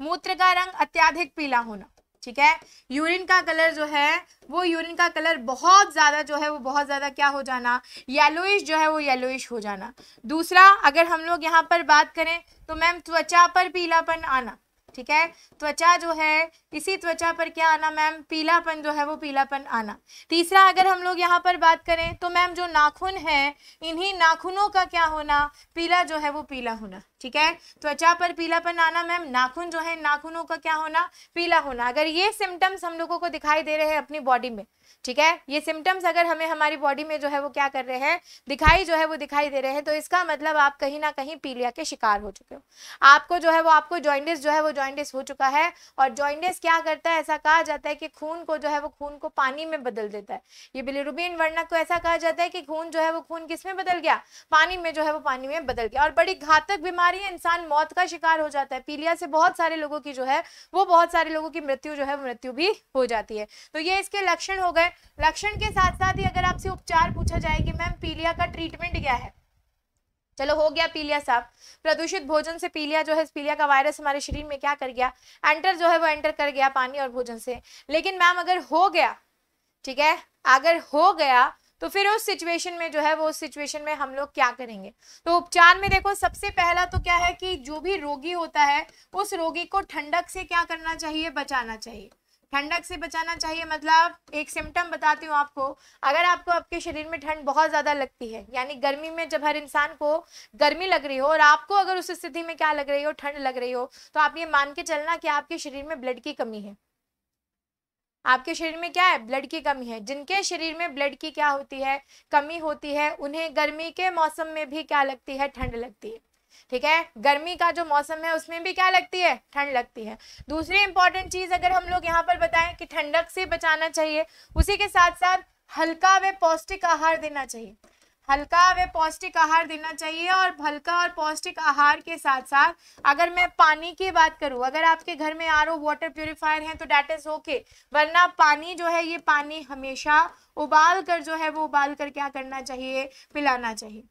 मूत्र का रंग अत्याधिक पीला होना ठीक है यूरिन का कलर जो है वो यूरिन का कलर बहुत ज़्यादा जो है वो बहुत ज़्यादा क्या हो जाना येलोइश जो है वो येलोइश हो जाना दूसरा अगर हम लोग यहाँ पर बात करें तो मैम त्वचा पर पीलापन आना ठीक है त्वचा जो है इसी त्वचा पर क्या आना मैम पीलापन जो है वो पीलापन आना तीसरा अगर हम लोग यहाँ पर बात करें तो मैम जो नाखून है इन्हीं नाखूनों का क्या होना पीला जो है वो पीला होना ठीक है त्वचा पर पीलापन आना मैम नाखून जो है नाखूनों का क्या होना पीला होना अगर ये सिम्टम्स हम लोगों को दिखाई दे रहे हैं अपनी बॉडी में ठीक है ये सिम्टम्स अगर हमें हमारी बॉडी में जो है वो क्या कर रहे हैं दिखाई जो है वो दिखाई दे रहे हैं तो इसका मतलब आप कहीं ना कहीं पीलिया के शिकार हो चुके हो आपको जो है वो आपको ज्वाइंडिस जो है वो जॉइंडिस हो चुका है और जॉइंडिस क्या करता है ऐसा कहा जाता है कि खून को जो है वो खून को पानी में बदल देता है ये बिलिरुबिन वर्णक को ऐसा कहा जाता है कि खून जो है वो खून किस में बदल गया पानी में जो है वो पानी में बदल गया और बड़ी घातक बीमारी है इंसान मौत का शिकार हो जाता है पीलिया से बहुत सारे लोगों की जो है वो बहुत सारे लोगों की मृत्यु जो है मृत्यु भी हो जाती है तो ये इसके लक्षण हो गए लक्षण के साथ साथ ही अगर आपसे उपचार पूछा जाए कि मैम पीलिया का ट्रीटमेंट क्या है चलो हो गया पीलिया साहब प्रदूषित भोजन से पीलिया जो है पीलिया का वायरस हमारे शरीर में क्या कर गया एंटर जो है वो एंटर कर गया पानी और भोजन से लेकिन मैम अगर हो गया ठीक है अगर हो गया तो फिर उस सिचुएशन में जो है वो उस सिचुएशन में हम लोग क्या करेंगे तो उपचार में देखो सबसे पहला तो क्या है कि जो भी रोगी होता है उस रोगी को ठंडक से क्या करना चाहिए बचाना चाहिए ठंडक से बचाना चाहिए मतलब एक सिम्टम बताती हूँ आपको अगर आपको आपके शरीर में ठंड बहुत ज़्यादा लगती है यानी गर्मी में जब हर इंसान को गर्मी लग रही हो और आपको अगर उस स्थिति में क्या लग रही हो ठंड लग रही हो तो आप ये मान के चलना कि आपके शरीर में ब्लड की कमी है आपके शरीर में क्या है ब्लड की कमी है जिनके शरीर में ब्लड की क्या होती है कमी होती है उन्हें गर्मी के मौसम में भी क्या लगती है ठंड लगती है ठीक है गर्मी का जो मौसम है उसमें भी क्या लगती है ठंड लगती है दूसरी इंपॉर्टेंट चीज़ अगर हम लोग यहाँ पर बताएं कि ठंडक से बचाना चाहिए उसी के साथ साथ हल्का व पौष्टिक आहार देना चाहिए हल्का व पौष्टिक आहार देना चाहिए और हल्का और पौष्टिक आहार के साथ साथ अगर मैं पानी की बात करूं अगर आपके घर में आर ओ वाटर प्योरीफायर है तो डैट इज ओके वरना पानी जो है ये पानी हमेशा उबाल कर जो है वो उबाल कर क्या करना चाहिए पिलाना चाहिए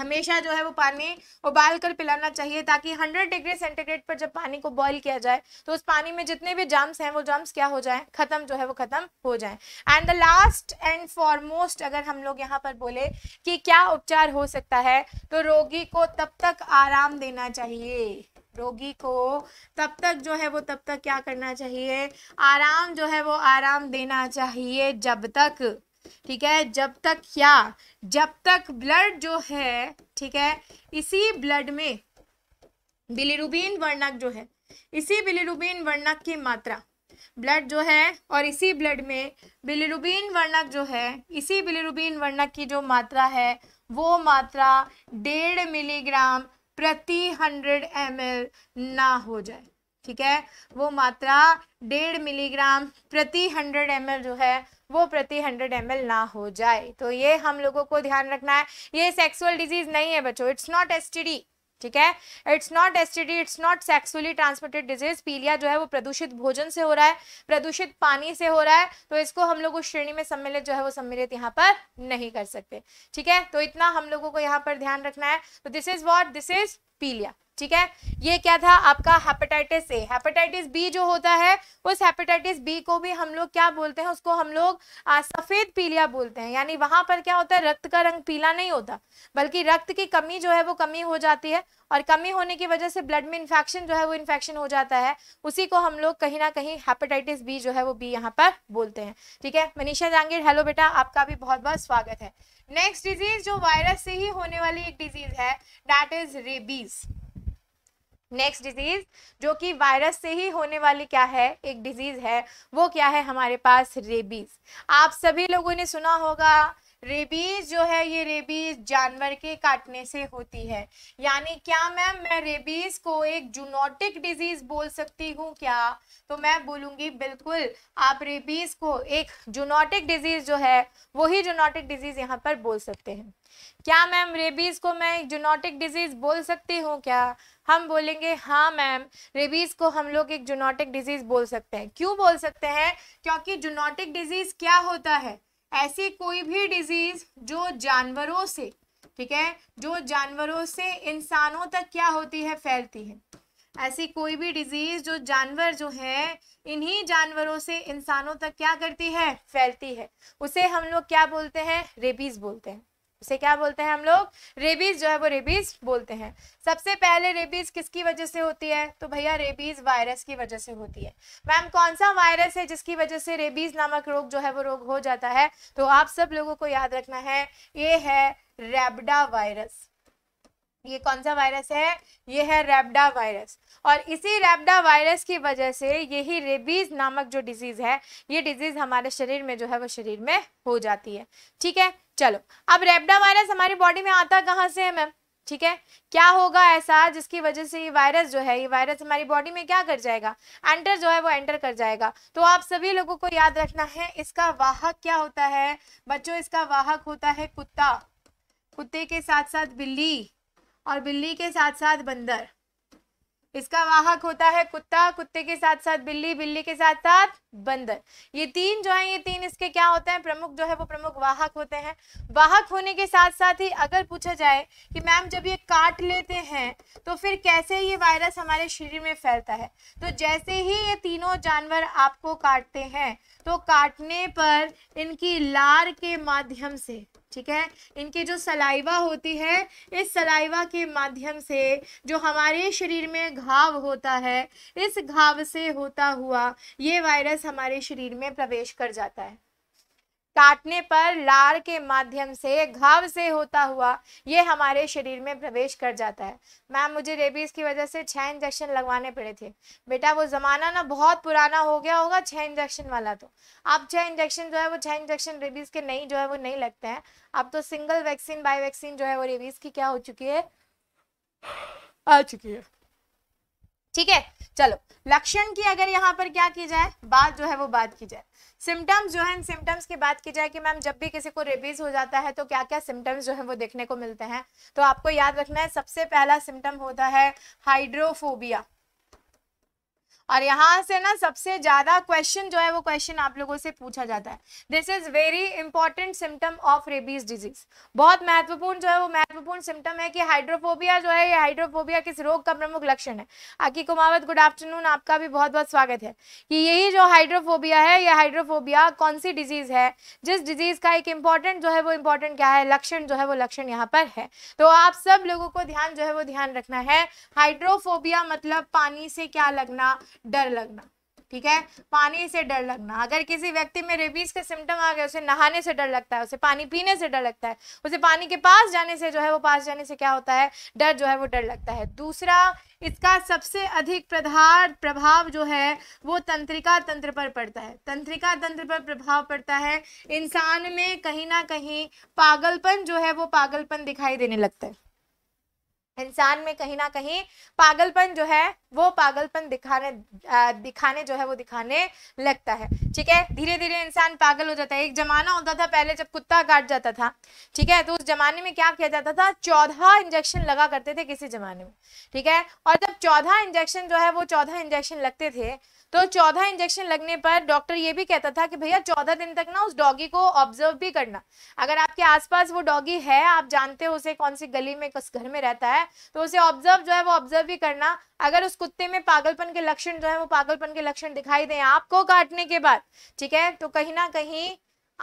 हमेशा जो है वो पानी उबाल कर पिलाना चाहिए ताकि 100 डिग्री सेंटीग्रेड पर जब पानी को बॉईल किया जाए तो उस पानी में जितने भी जम्स हैं वो जम्स क्या हो जाए खत्म जो है वो खत्म हो जाए and the last and foremost अगर हम लोग यहाँ पर बोले कि क्या उपचार हो सकता है तो रोगी को तब तक आराम देना चाहिए रोगी को तब तक जो है वो तब तक क्या करना चाहिए आराम जो है वो आराम देना चाहिए जब तक ठीक है जब तक क्या जब तक ब्लड जो है ठीक है इसी ब्लड में बिलिरुबिन वर्णक जो है इसी बिलिरुबिन वर्णक की मात्रा ब्लड जो है और इसी ब्लड में बिलिरुबिन वर्णक जो है इसी बिलिरुबिन वर्णक की जो मात्रा है वो मात्रा डेढ़ मिलीग्राम प्रति हंड्रेड एम ना हो जाए ठीक है वो मात्रा डेढ़ मिलीग्राम प्रति हंड्रेड एम जो है वो प्रति 100 एम ना हो जाए तो ये हम लोगों को ध्यान रखना है ये सेक्सुअल डिजीज नहीं है बच्चों इट्स नॉट एस ठीक है it's not S it's not sexually transmitted disease पीलिया जो है वो प्रदूषित भोजन से हो रहा है प्रदूषित पानी से हो रहा है तो इसको हम लोग उस श्रेणी में सम्मिलित जो है वो सम्मिलित यहाँ पर नहीं कर सकते ठीक है तो इतना हम लोगों को यहाँ पर ध्यान रखना है तो this is what this is पीलिया ठीक है ये क्या था आपका हेपेटाइटिस ए हेपेटाइटिस बी जो होता है उस हेपेटाइटिस बी को भी हम लोग क्या बोलते हैं उसको हम लोग आ, सफेद पीलिया बोलते हैं यानी वहां पर क्या होता है रक्त का रंग पीला नहीं होता बल्कि रक्त की कमी जो है वो कमी हो जाती है और कमी होने की वजह से ब्लड में इन्फेक्शन जो है वो इन्फेक्शन हो जाता है उसी को हम लोग कहीं ना कहीं हेपेटाइटिस बी जो है वो बी यहाँ पर बोलते हैं ठीक है मनीषा जहांगीर हेलो बेटा आपका भी बहुत बहुत स्वागत है नेक्स्ट डिजीज जो वायरस से ही होने वाली एक डिजीज है that is rabies next disease जो कि वायरस से ही होने वाली क्या है एक डिजीज़ है वो क्या है हमारे पास रेबीज़ आप सभी लोगों ने सुना होगा रेबीज जो है ये रेबीज जानवर के काटने से होती है यानी क्या मैम मैं रेबीज को एक जूनोटिक डिजीज बोल सकती हूँ क्या तो मैं बोलूँगी बिल्कुल आप रेबीज को एक जूनोटिक डिजीज जो है वही जूनोटिक डिजीज यहाँ पर बोल सकते हैं क्या मैम रेबीज को मैं जूनोटिक डिजीज बोल सकती हूँ क्या हम बोलेंगे हाँ मैम रेबीज़ को हम लोग एक जूनोटिक डिजीज़ बोल सकते हैं क्यों बोल सकते हैं क्योंकि जूनोटिक डिजीज़ क्या होता है ऐसी कोई भी डिजीज़ जो जानवरों से ठीक है जो जानवरों से इंसानों तक क्या होती है फैलती है ऐसी कोई भी डिजीज़ जो जानवर जो है इन्हीं जानवरों से इंसानों तक क्या करती है फैलती है उसे हम लोग क्या बोलते हैं रेबीज़ बोलते हैं उसे क्या बोलते हैं हम लोग रेबीज जो है वो रेबीज बोलते हैं सबसे पहले रेबीज किसकी वजह से होती है तो भैया रेबीज वायरस की वजह से होती है मैम कौन सा वायरस है जिसकी वजह से रेबीज नामक रोग जो है वो रोग हो जाता है तो आप सब लोगों को याद रखना है ये है रेबडा वायरस ये कौन सा वायरस है ये है रेबडा वायरस और इसी रेबडा वायरस की वजह से यही रेबीज नामक जो डिजीज है ये डिजीज हमारे शरीर में जो है वो शरीर में हो जाती है ठीक है चलो अब रेबडा वायरस हमारी बॉडी में आता कहाँ से है मैम ठीक है क्या होगा ऐसा जिसकी वजह से ये वायरस जो है ये वायरस हमारी बॉडी में क्या कर जाएगा एंटर जो है वो एंटर कर जाएगा तो आप सभी लोगों को याद रखना है इसका वाहक क्या होता है बच्चों इसका वाहक होता है कुत्ता कुत्ते के साथ साथ बिल्ली और बिल्ली के साथ साथ बंदर इसका वाहक होता है कुत्ता कुत्ते के साथ साथ बिल्ली बिल्ली के साथ साथ बंदर ये तीन जो है ये तीन इसके क्या होते हैं प्रमुख जो है वो प्रमुख वाहक होते हैं वाहक होने के साथ साथ ही अगर पूछा जाए कि मैम जब ये काट लेते हैं तो फिर कैसे ये वायरस हमारे शरीर में फैलता है तो जैसे ही ये तीनों जानवर आपको काटते हैं तो काटने पर इनकी लार के माध्यम से ठीक है इनकी जो सलाइवा होती है इस सलाइवा के माध्यम से जो हमारे शरीर में घाव होता है इस घाव से होता हुआ ये वायरस हमारे शरीर में प्रवेश कर जाता है काटने पर लार के माध्यम से घाव से होता हुआ ये हमारे शरीर में प्रवेश कर जाता है मैम मुझे रेबीज की वजह से छः इंजेक्शन लगवाने पड़े थे बेटा वो ज़माना ना बहुत पुराना हो गया होगा छः इंजेक्शन वाला तो अब छः इंजेक्शन जो है वो छः इंजेक्शन रेबीज़ के नहीं जो है वो नहीं लगते हैं अब तो सिंगल वैक्सीन बाई वैक्सीन जो है वो रेबीज़ की क्या हो चुकी है आ चुकी है ठीक है चलो लक्षण की अगर यहाँ पर क्या की जाए बात जो है वो बात की जाए सिम्टम्स जो है सिम्टम्स की बात की जाए कि मैम जब भी किसी को रेबीज हो जाता है तो क्या क्या सिम्टम्स जो है वो देखने को मिलते हैं तो आपको याद रखना है सबसे पहला सिम्टम होता है हाइड्रोफोबिया और यहाँ से ना सबसे ज्यादा क्वेश्चन जो है वो क्वेश्चन आप लोगों से पूछा जाता है this is very important symptom of rabies disease बहुत महत्वपूर्ण जो है वो महत्वपूर्ण सिम्टम है कि हाइड्रोफोबिया जो है ये हाइड्रोफोबिया किस रोग का प्रमुख लक्षण है आकी कुमावत गुड आफ्टरनून आपका भी बहुत बहुत स्वागत है कि यही जो हाइड्रोफोबिया है यह हाइड्रोफोबिया कौन सी डिजीज है जिस डिजीज का एक इंपॉर्टेंट जो है वो इंपॉर्टेंट क्या है लक्षण जो है वो लक्षण यहाँ पर है तो आप सब लोगों को ध्यान जो है वो ध्यान रखना है हाइड्रोफोबिया मतलब पानी से क्या लगना डर लगना ठीक है पानी से डर लगना अगर किसी व्यक्ति में रेबीज के सिम्टम आ गए उसे नहाने से डर लगता है उसे पानी पीने से डर लगता है उसे पानी के पास जाने से जो है वो पास जाने से क्या होता है डर जो है वो डर लगता है दूसरा इसका सबसे अधिक प्रधार प्रभाव जो है वो तंत्रिका तंत्र पर पड़ता है तंत्रिका तंत्र पर प्रभाव पड़ता है इंसान में कहीं ना कहीं पागलपन जो है वो पागलपन दिखाई देने लगता है इंसान में कहीं ना कहीं पागलपन जो है वो पागलपन दिखाने दिखाने जो है वो दिखाने लगता है ठीक है धीरे धीरे इंसान पागल हो जाता है एक जमाना होता था पहले जब कुत्ता काट जाता था ठीक है तो उस जमाने में क्या किया जाता था चौदह इंजेक्शन लगा करते थे किसी जमाने में ठीक है और जब चौदह इंजेक्शन जो है वो चौदह इंजेक्शन लगते थे तो चौदह इंजेक्शन लगने पर डॉक्टर ये भी कहता था कि भैया चौदह दिन तक ना उस डॉगी को ऑब्जर्व भी करना अगर आपके आसपास वो डॉगी है आप जानते हो उसे कौन सी गली में किस घर में रहता है तो उसे ऑब्जर्व जो है वो ऑब्जर्व भी करना अगर उस कुत्ते में पागलपन के लक्षण जो है वो पागलपन के लक्षण दिखाई दें आपको काटने के बाद ठीक है तो कहीं ना कहीं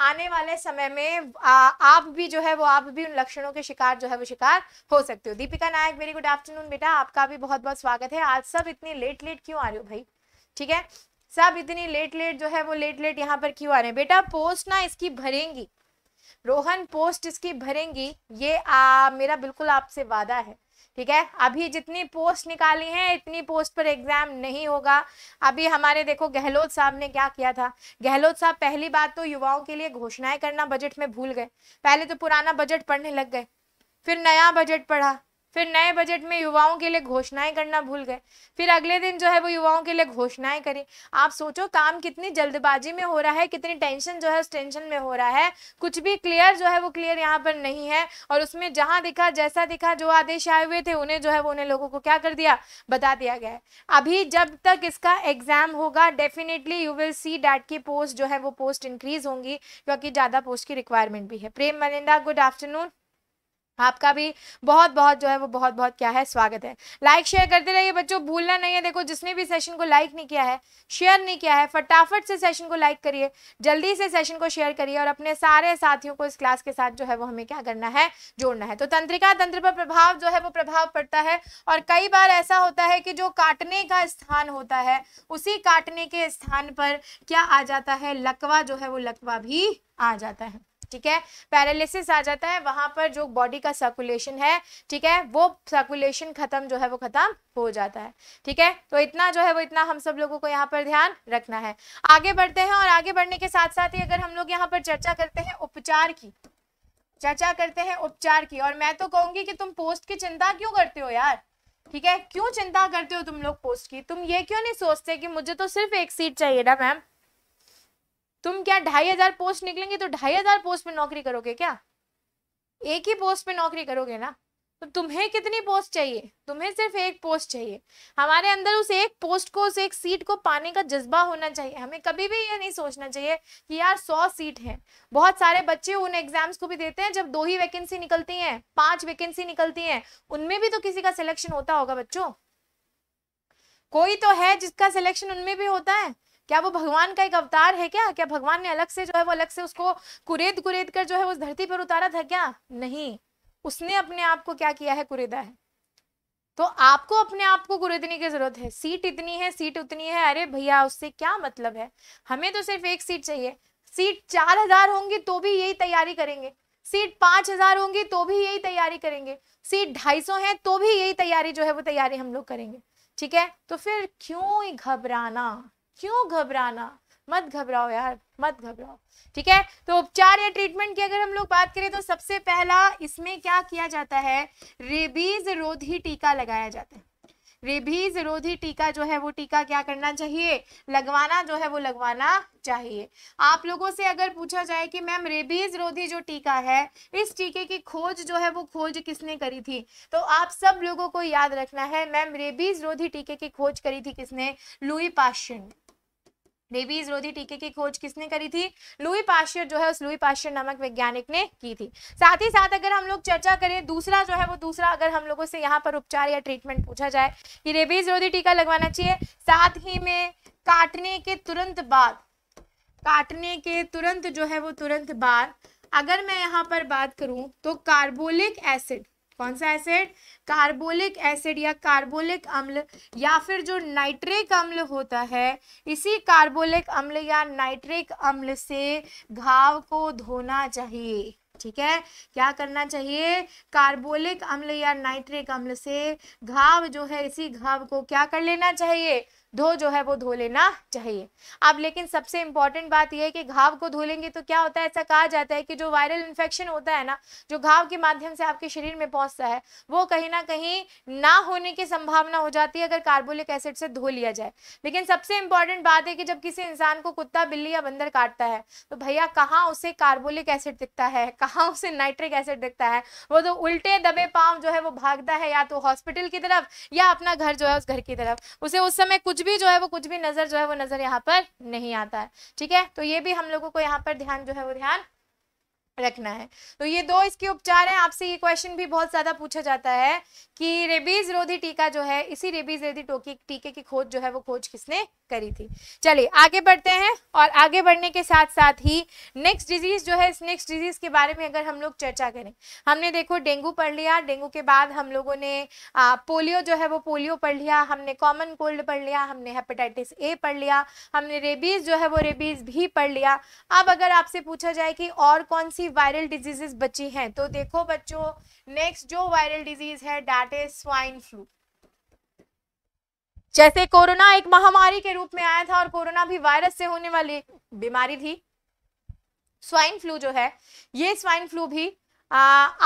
आने वाले समय में आ, आप भी जो है वो आप भी उन लक्षणों के शिकार जो है वो शिकार हो सकते हो Deepika Nayak very good afternoon बेटा आपका भी बहुत बहुत स्वागत है आज सब इतनी लेट लेट क्यों आ रहे हो भाई ठीक है सब इतनी लेट लेट जो है वो लेट लेट यहाँ पर क्यों आ रहे हैं बेटा पोस्ट ना इसकी भरेंगी रोहन पोस्ट इसकी भरेंगी ये आ, मेरा बिल्कुल आपसे वादा है ठीक है अभी जितनी पोस्ट निकाली हैं इतनी पोस्ट पर एग्जाम नहीं होगा अभी हमारे देखो गहलोत साहब ने क्या किया था गहलोत साहब पहली बात तो युवाओं के लिए घोषणाएं करना बजट में भूल गए पहले तो पुराना बजट पढ़ने लग गए फिर नया बजट पढ़ा फिर नए बजट में युवाओं के लिए घोषणाएं करना भूल गए फिर अगले दिन जो है वो युवाओं के लिए घोषणाएं करें आप सोचो काम कितनी जल्दबाजी में हो रहा है कितनी टेंशन जो है उस टेंशन में हो रहा है कुछ भी क्लियर जो है वो क्लियर यहाँ पर नहीं है और उसमें जहाँ दिखा जैसा दिखा जो आदेश आए हुए थे उन्हें जो है वो उन्हें लोगों को क्या कर दिया बता दिया गया है अभी जब तक इसका एग्जाम होगा definitely you will see that की पोस्ट जो है वो पोस्ट इंक्रीज होंगी क्योंकि ज़्यादा पोस्ट की रिक्वायरमेंट भी है प्रेम मलिंदा गुड आफ्टरनून आपका भी बहुत बहुत जो है वो बहुत बहुत क्या है स्वागत है लाइक शेयर करते रहिए बच्चों भूलना नहीं है देखो जिसने भी सेशन को लाइक नहीं किया है शेयर नहीं किया है फटाफट से सेशन को लाइक करिए जल्दी से सेशन को शेयर करिए और अपने सारे साथियों को इस क्लास के साथ जो है वो हमें क्या करना है जोड़ना है तो तंत्रिका तंत्र पर प्रभाव जो है वो प्रभाव पड़ता है और कई बार ऐसा होता है कि जो काटने का स्थान होता है उसी काटने के स्थान पर क्या आ जाता है लकवा जो है वो लकवा भी आ जाता है ठीक है पैरालिसिस आ जाता है वहां पर जो बॉडी का सर्कुलेशन है ठीक है वो सर्कुलेशन खत्म जो है वो खत्म हो जाता है ठीक है तो इतना जो है वो इतना हम सब लोगों को यहाँ पर ध्यान रखना है आगे बढ़ते हैं और आगे बढ़ने के साथ साथ ही अगर हम लोग यहाँ पर चर्चा करते हैं उपचार की चर्चा करते हैं उपचार की और मैं तो कहूंगी कि तुम पोस्ट की चिंता क्यों करते हो यार ठीक है क्यों चिंता करते हो तुम लोग पोस्ट की तुम ये क्यों नहीं सोचते कि मुझे तो सिर्फ एक सीट चाहिए ना मैम तुम क्या ढाई हजार पोस्ट निकलेंगे तो ढाई हजार पोस्ट में नौकरी करोगे क्या एक ही पोस्ट में नौकरी करोगे ना तो तुम्हें कितनी पोस्ट चाहिए तुम्हें सिर्फ एक पोस्ट चाहिए हमारे अंदर उस एक पोस्ट को उस एक सीट को पाने का जज्बा होना चाहिए हमें कभी भी ये नहीं सोचना चाहिए कि यार सौ सीट है बहुत सारे बच्चे उन एग्जाम्स को भी देते हैं जब दो ही वैकेंसी निकलती हैं पांच वैकेंसी निकलती हैं उनमें भी तो किसी का सिलेक्शन होता होगा बच्चों कोई तो है जिसका सिलेक्शन उनमें भी होता है क्या वो भगवान का एक अवतार है क्या क्या भगवान ने अलग से जो है वो अलग से उसको कुरेद कुरेद कर जो है उस धरती पर उतारा था क्या नहीं उसने अपने आप को क्या किया है कुरेदा है तो आपको अपने आप को कुरेदने की जरूरत है सीट इतनी है सीट उतनी है अरे भैया उससे क्या मतलब है हमें तो सिर्फ एक सीट चाहिए सीट चार हजार होंगी तो भी यही तैयारी करेंगे सीट पांच हजार होंगी तो भी यही तैयारी करेंगे सीट ढाई सौ है तो भी यही तैयारी जो है वो तैयारी हम लोग करेंगे ठीक है तो फिर क्यों घबराना क्यों घबराना मत घबराओ यार मत घबराओ ठीक है तो उपचार या ट्रीटमेंट की अगर हम लोग बात करें तो सबसे पहला इसमें क्या किया जाता है रेबीज रोधी टीका लगाया जाता है रेबीज रोधी टीका जो है वो टीका क्या करना चाहिए लगवाना जो है वो लगवाना चाहिए आप लोगों से अगर पूछा जाए कि मैम रेबीज रोधी जो टीका है इस टीके की खोज जो है वो खोज किसने करी थी तो आप सब लोगों को याद रखना है मैम रेबीज रोधी टीके की खोज करी थी किसने लुई पाशन ने रेबीज रोधी टीके की खोज किसने करी थी लुई पाशियर जो है उस लुई पाशियर नामक वैज्ञानिक ने की थी साथ ही साथ अगर हम लोग चर्चा करें दूसरा जो है वो दूसरा अगर हम लोगों से यहाँ पर उपचार या ट्रीटमेंट पूछा जाए कि रेबीज रोधी टीका लगवाना चाहिए साथ ही में काटने के तुरंत बाद काटने के तुरंत जो है वो तुरंत बाद अगर मैं यहाँ पर बात करूँ तो कार्बोलिक एसिड कौन सा एसिड कार्बोलिक एसिड या कार्बोलिक अम्ल या फिर जो नाइट्रिक अम्ल होता है इसी कार्बोलिक अम्ल या नाइट्रिक अम्ल से घाव को धोना चाहिए ठीक है क्या करना चाहिए कार्बोलिक अम्ल या नाइट्रिक अम्ल से घाव जो है इसी घाव को क्या कर लेना चाहिए धो जो है वो धो लेना चाहिए अब लेकिन सबसे इंपॉर्टेंट बात यह है कि घाव को धोलेंगे तो क्या होता है ऐसा कहा जाता है कि जो वायरल इन्फेक्शन होता है ना जो घाव के माध्यम से आपके शरीर में पहुंचता है वो कहीं ना कहीं ना होने की संभावना हो जाती है अगर कार्बोलिक एसिड से धो लिया जाए लेकिन सबसे इंपॉर्टेंट बात है कि जब किसी इंसान को कुत्ता बिल्ली या बंदर काटता है तो भैया कहाँ उसे कार्बोलिक एसिड दिखता है (laughs) कहाँ उसे नाइट्रिक एसिड दिखता है वो तो उल्टे दबे पाँव जो है वो भागता है या तो हॉस्पिटल की तरफ या अपना घर जो है उस घर की तरफ उसे उस समय कुछ भी जो है वो कुछ भी नज़र जो है वो नज़र यहाँ पर नहीं आता है ठीक है तो ये भी हम लोगों को यहाँ पर ध्यान जो है वो ध्यान रखना है तो ये दो इसके उपचार हैं आपसे ये क्वेश्चन भी बहुत ज़्यादा पूछा जाता है कि रेबीज रोधी टीका जो है इसी रेबीज रोधी टोकी टीके की खोज जो है वो खोज किसने करी थी चलिए आगे बढ़ते हैं और आगे बढ़ने के साथ साथ ही नेक्स्ट डिजीज जो है इस नेक्स्ट डिजीज के बारे में अगर हम लोग चर्चा करें हमने देखो डेंगू पढ़ लिया डेंगू के बाद हम लोगों ने आ, पोलियो जो है वो पोलियो पढ़ लिया हमने कॉमन कोल्ड पढ़ लिया हमने हेपेटाइटिस ए पढ़ लिया हमने रेबीज जो है वो रेबीज भी पढ़ लिया अब अगर आपसे पूछा जाए कि और कौन सी वायरल डिजीजेस बची हैं तो देखो बच्चों नेक्स्ट जो वायरल डिजीज है डाटे स्वाइन फ्लू जैसे कोरोना एक महामारी के रूप में आया था और कोरोना भी वायरस से होने वाली बीमारी थी स्वाइन फ्लू जो है ये स्वाइन फ्लू भी आ,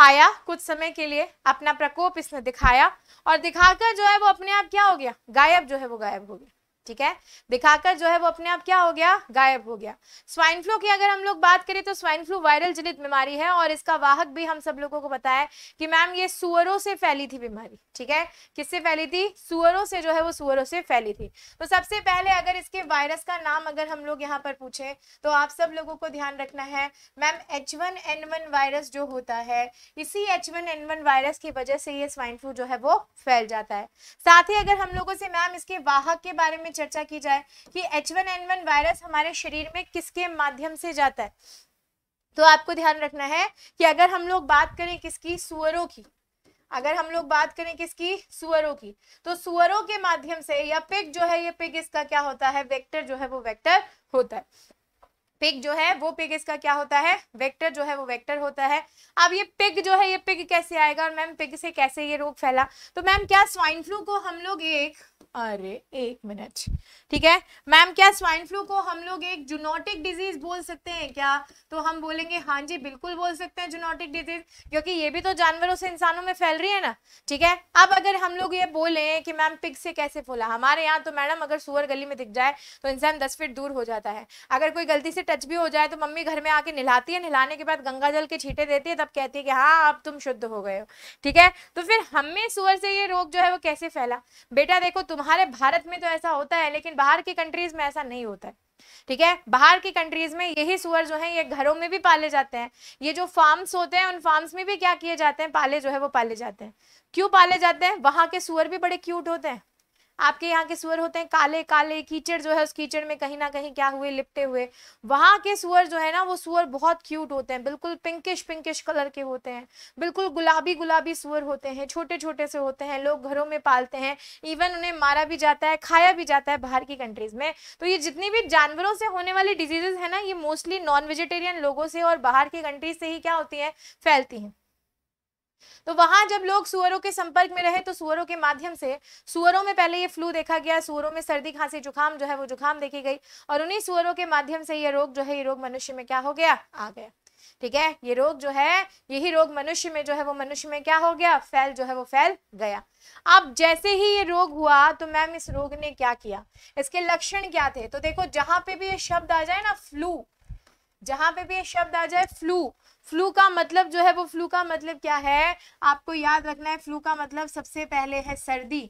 आया कुछ समय के लिए अपना प्रकोप इसने दिखाया और दिखाकर जो है वो अपने आप क्या हो गया गायब जो है वो गायब हो गया ठीक है दिखाकर जो है वो अपने आप क्या हो गया गायब हो गया स्वाइन फ्लू की अगर हम लोग बात करें तो स्वाइन फ्लू वायरल जनित बीमारी है और इसका वाहक भी हम सब लोगों को बताया कि मैम ये सुअरों से फैली थी बीमारी ठीक है किससे फैली थी सुअरों से जो है वो सुअरों से फैली थी तो सबसे पहले अगर इसके वायरस का नाम अगर हम लोग यहाँ पर पूछे तो आप सब लोगों को ध्यान रखना है मैम एच वायरस जो होता है इसी एच वायरस की वजह से ये स्वाइन फ्लू जो है वो फैल जाता है साथ ही अगर हम लोगों से मैम इसके वाहक के बारे में चर्चा की जाए कि एच वन वायरस हमारे शरीर में किसके माध्यम से जाता है तो आपको ध्यान रखना है कि अगर हम लोग बात करें किसकी सुअरों की अगर हम लोग बात करें किसकी सुअरों की तो सुअरों के माध्यम से या पिग जो है ये पिग इसका क्या होता है वेक्टर जो है वो वेक्टर होता है पिग जो है वो पिग इसका क्या होता है वेक्टर जो है वो वेक्टर होता है अब ये पिग जो है ये पिग कैसे आएगा और मैम पिग से कैसे ये रोग फैला तो मैम क्या स्वाइन फ्लू को हम लोग एक अरे एक मिनट ठीक है मैम क्या स्वाइन फ्लू को हम लोग एक जूनोटिक डिजीज बोल सकते हैं क्या तो हम बोलेंगे हाँ जी बिल्कुल बोल सकते हैं जूनोटिक डिजीज क्योंकि ये भी तो जानवरों से इंसानों में फैल रही है ना ठीक है अब अगर हम लोग ये बोले कि मैम पिग से कैसे फूला हमारे यहाँ तो मैडम अगर सुअर गली में दिख जाए तो इंसान दस फीट दूर हो जाता है अगर कोई गलती से टच भी हो जाए तो मम्मी घर में आके नहलाती है नहलाने के बाद गंगा जल के छीटे देती है तब कहती है कि हाँ अब तुम शुद्ध हो गए हो ठीक है तो फिर हमें सुअर से ये रोग जो है वो कैसे फैला बेटा देखो तुम्हारा हमारे भारत में तो ऐसा होता है लेकिन बाहर की कंट्रीज में ऐसा नहीं होता है ठीक है बाहर की कंट्रीज में यही सुअर जो है ये घरों में भी पाले जाते हैं ये जो फार्म्स होते हैं उन फार्म्स में भी क्या किए जाते हैं पाले जो है वो पाले जाते हैं क्यों पाले जाते हैं वहां के सुअर भी बड़े क्यूट होते हैं आपके यहाँ के सुअर होते हैं काले काले कीचड़ जो है उस कीचड़ में कहीं ना कहीं क्या हुए लिपटे हुए वहाँ के सुअर जो है ना वो सुअर बहुत क्यूट होते हैं बिल्कुल पिंकिश पिंकिश कलर के होते हैं बिल्कुल गुलाबी गुलाबी सुअर होते हैं छोटे छोटे से होते हैं लोग घरों में पालते हैं इवन उन्हें मारा भी जाता है खाया भी जाता है बाहर की कंट्रीज में तो ये जितनी भी जानवरों से होने वाली डिजीजेज है ना ये मोस्टली नॉन वेजिटेरियन लोगों से और बाहर की कंट्रीज से ही क्या होती है फैलती हैं तो वहां जब लोग सुअरों के संपर्क में रहे तो सुअरों के माध्यम से सुअरों में पहले ये फ्लू देखा गया सुअरों में सर्दी खांसी जुखाम जो है वो जुखाम देखी गई और उन्हीं सुअरों के माध्यम से ये रोग जो है ये रोग मनुष्य में क्या हो गया आ गया ठीक है ये रोग जो है यही रोग मनुष्य में जो है वो मनुष्य में क्या हो गया फैल जो है वो फैल गया अब जैसे ही ये रोग हुआ तो मैम इस रोग ने क्या किया इसके लक्षण क्या थे तो देखो जहां पे भी ये शब्द आ जाए ना फ्लू जहां पे भी ये शब्द आ जाए फ्लू फ्लू का मतलब जो है वो फ्लू का मतलब क्या है आपको याद रखना है फ्लू का मतलब सबसे पहले है सर्दी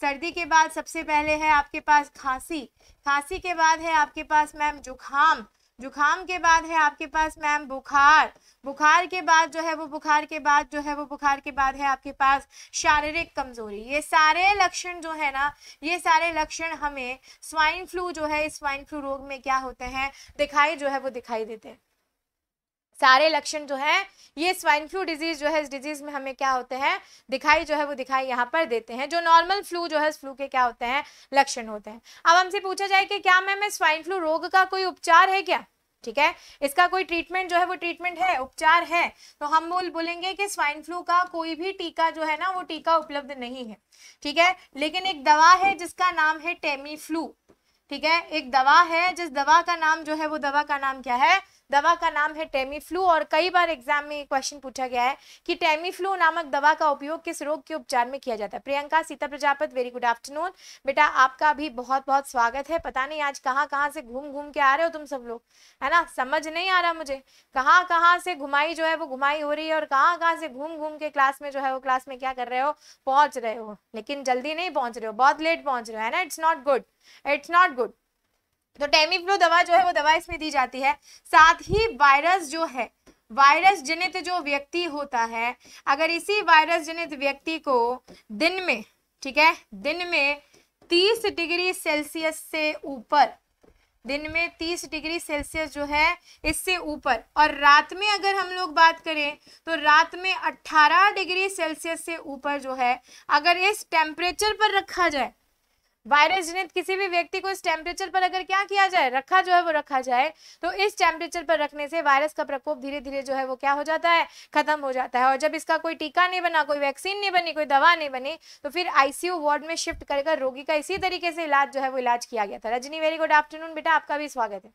सर्दी के बाद सबसे पहले है आपके पास खांसी खांसी के बाद है आपके पास मैम जुखाम जुखाम के बाद है आपके पास मैम बुखार बुखार के बाद जो है वो बुखार के बाद जो है वो बुखार के बाद है आपके पास शारीरिक कमजोरी ये सारे लक्षण जो है ना ये सारे लक्षण हमें स्वाइन फ्लू जो है स्वाइन फ्लू रोग में क्या होते हैं दिखाई जो है वो दिखाई देते हैं सारे लक्षण जो है ये स्वाइन फ्लू डिजीज जो है इस डिजीज में हमें क्या होते हैं दिखाई जो है वो दिखाई यहाँ पर देते हैं जो नॉर्मल फ्लू जो है फ्लू के क्या होते हैं लक्षण होते हैं अब हमसे पूछा जाए कि क्या मैम स्वाइन फ्लू रोग का कोई उपचार है क्या ठीक है इसका कोई ट्रीटमेंट जो है वो ट्रीटमेंट है उपचार है तो हम बोल बोलेंगे कि स्वाइन फ्लू का कोई भी टीका जो है ना वो टीका उपलब्ध नहीं है ठीक है लेकिन एक दवा है जिसका नाम है टेमी फ्लू ठीक है एक दवा है जिस दवा का नाम जो है वो दवा का नाम क्या है दवा का नाम है टेमीफ्लू और कई बार एग्जाम में क्वेश्चन पूछा गया है कि टेमीफ्लू नामक दवा का उपयोग किस रोग के उपचार में किया जाता है Priyanka Sita Prajapat very good afternoon बेटा आपका भी बहुत बहुत स्वागत है पता नहीं आज कहाँ कहाँ से घूम घूम के आ रहे हो तुम सब लोग है ना समझ नहीं आ रहा मुझे कहाँ कहाँ से घुमाई जो है वो घुमाई हो रही है और कहाँ कहाँ से घूम घूम के क्लास में जो है वो क्लास में क्या कर रहे हो पहुंच रहे हो लेकिन जल्दी नहीं पहुंच रहे हो बहुत लेट पहुंच रहे हो है ना it's not good it's not good तो टेमीफ्लू दवा जो है वो दवा इसमें दी जाती है साथ ही वायरस जो है वायरस जनित जो व्यक्ति होता है अगर इसी वायरस जनित व्यक्ति को दिन में ठीक है दिन में तीस डिग्री सेल्सियस से ऊपर दिन में तीस डिग्री सेल्सियस जो है इससे ऊपर और रात में अगर हम लोग बात करें तो रात में अट्ठारह डिग्री सेल्सियस से ऊपर जो है अगर इस टेम्परेचर पर रखा जाए वायरस जनित किसी भी व्यक्ति को इस टेम्परेचर पर अगर क्या किया जाए रखा जो है वो रखा जाए तो इस टेम्परेचर पर रखने से वायरस का प्रकोप धीरे धीरे जो है वो क्या हो जाता है खत्म हो जाता है और जब इसका कोई टीका नहीं बना कोई वैक्सीन नहीं बनी कोई दवा नहीं बनी तो फिर आईसीयू वार्ड में शिफ्ट कर, रोगी का इसी तरीके से इलाज जो है वो इलाज किया गया था रजनी वेरी गुड आफ्टरनून बेटा आपका भी स्वागत है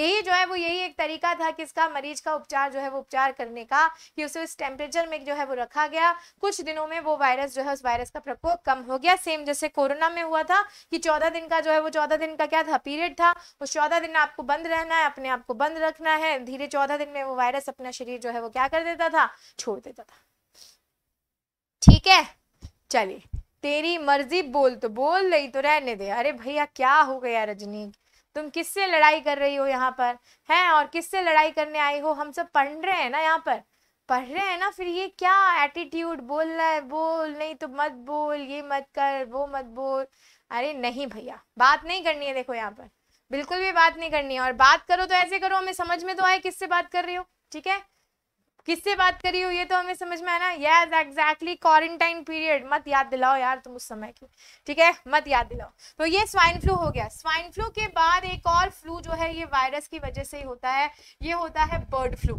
यही जो है वो यही एक तरीका था कि इसका मरीज का उपचार जो है वो उपचार करने का कि उसे उस टेम्परेचर में जो है वो रखा गया कुछ दिनों में वो वायरस जो है उस वायरस का प्रकोप कम हो गया सेम जैसे कोरोना में हुआ था कि चौदह दिन का जो है वो चौदह दिन का क्या था पीरियड था उस चौदह दिन आपको बंद रहना है अपने आप को बंद रखना है धीरे चौदह दिन में वो वायरस अपना शरीर जो है वो क्या कर देता था छोड़ देता था ठीक है चलिए तेरी मर्जी बोल तो बोल रही तो रहने दे अरे भैया क्या हो गया रजनी तुम किससे लड़ाई कर रही हो यहाँ पर हैं और किससे लड़ाई करने आई हो हम सब पढ़ रहे हैं ना यहाँ पर पढ़ रहे हैं ना फिर ये क्या एटीट्यूड बोल रहा है बोल नहीं तो मत बोल ये मत कर वो मत बोल अरे नहीं भैया बात नहीं करनी है देखो यहाँ पर बिल्कुल भी बात नहीं करनी है और बात करो तो ऐसे करो हमें समझ में तो आए किससे बात कर रही हो ठीक है किससे बात कर रही हो ये तो हमें समझ में आना यस एग्जैक्टली क्वारंटाइन पीरियड मत याद दिलाओ यार तुम उस समय की ठीक है मत याद दिलाओ तो ये स्वाइन फ्लू हो गया स्वाइन फ्लू के बाद एक और फ्लू जो है ये वायरस की वजह से ही होता है ये होता है बर्ड फ्लू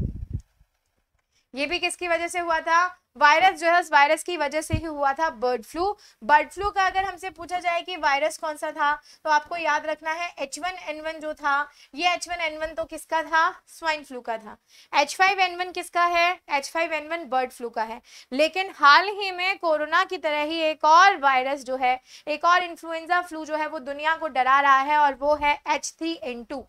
ये भी किसकी वजह से हुआ था वायरस जो है उस वायरस की वजह से ही हुआ था बर्ड फ्लू बर्ड फ्लू का अगर हमसे पूछा जाए कि वायरस कौन सा था तो आपको याद रखना है एच वन एन वन जो था ये एच वन एन वन तो किसका था स्वाइन फ्लू का था एच फाइव एन वन किसका है H five N one bird flu का है लेकिन हाल ही में कोरोना की तरह ही एक और वायरस जो है एक और इन्फ्लुएंजा फ्लू जो है वो दुनिया को डरा रहा है और वो है H three N two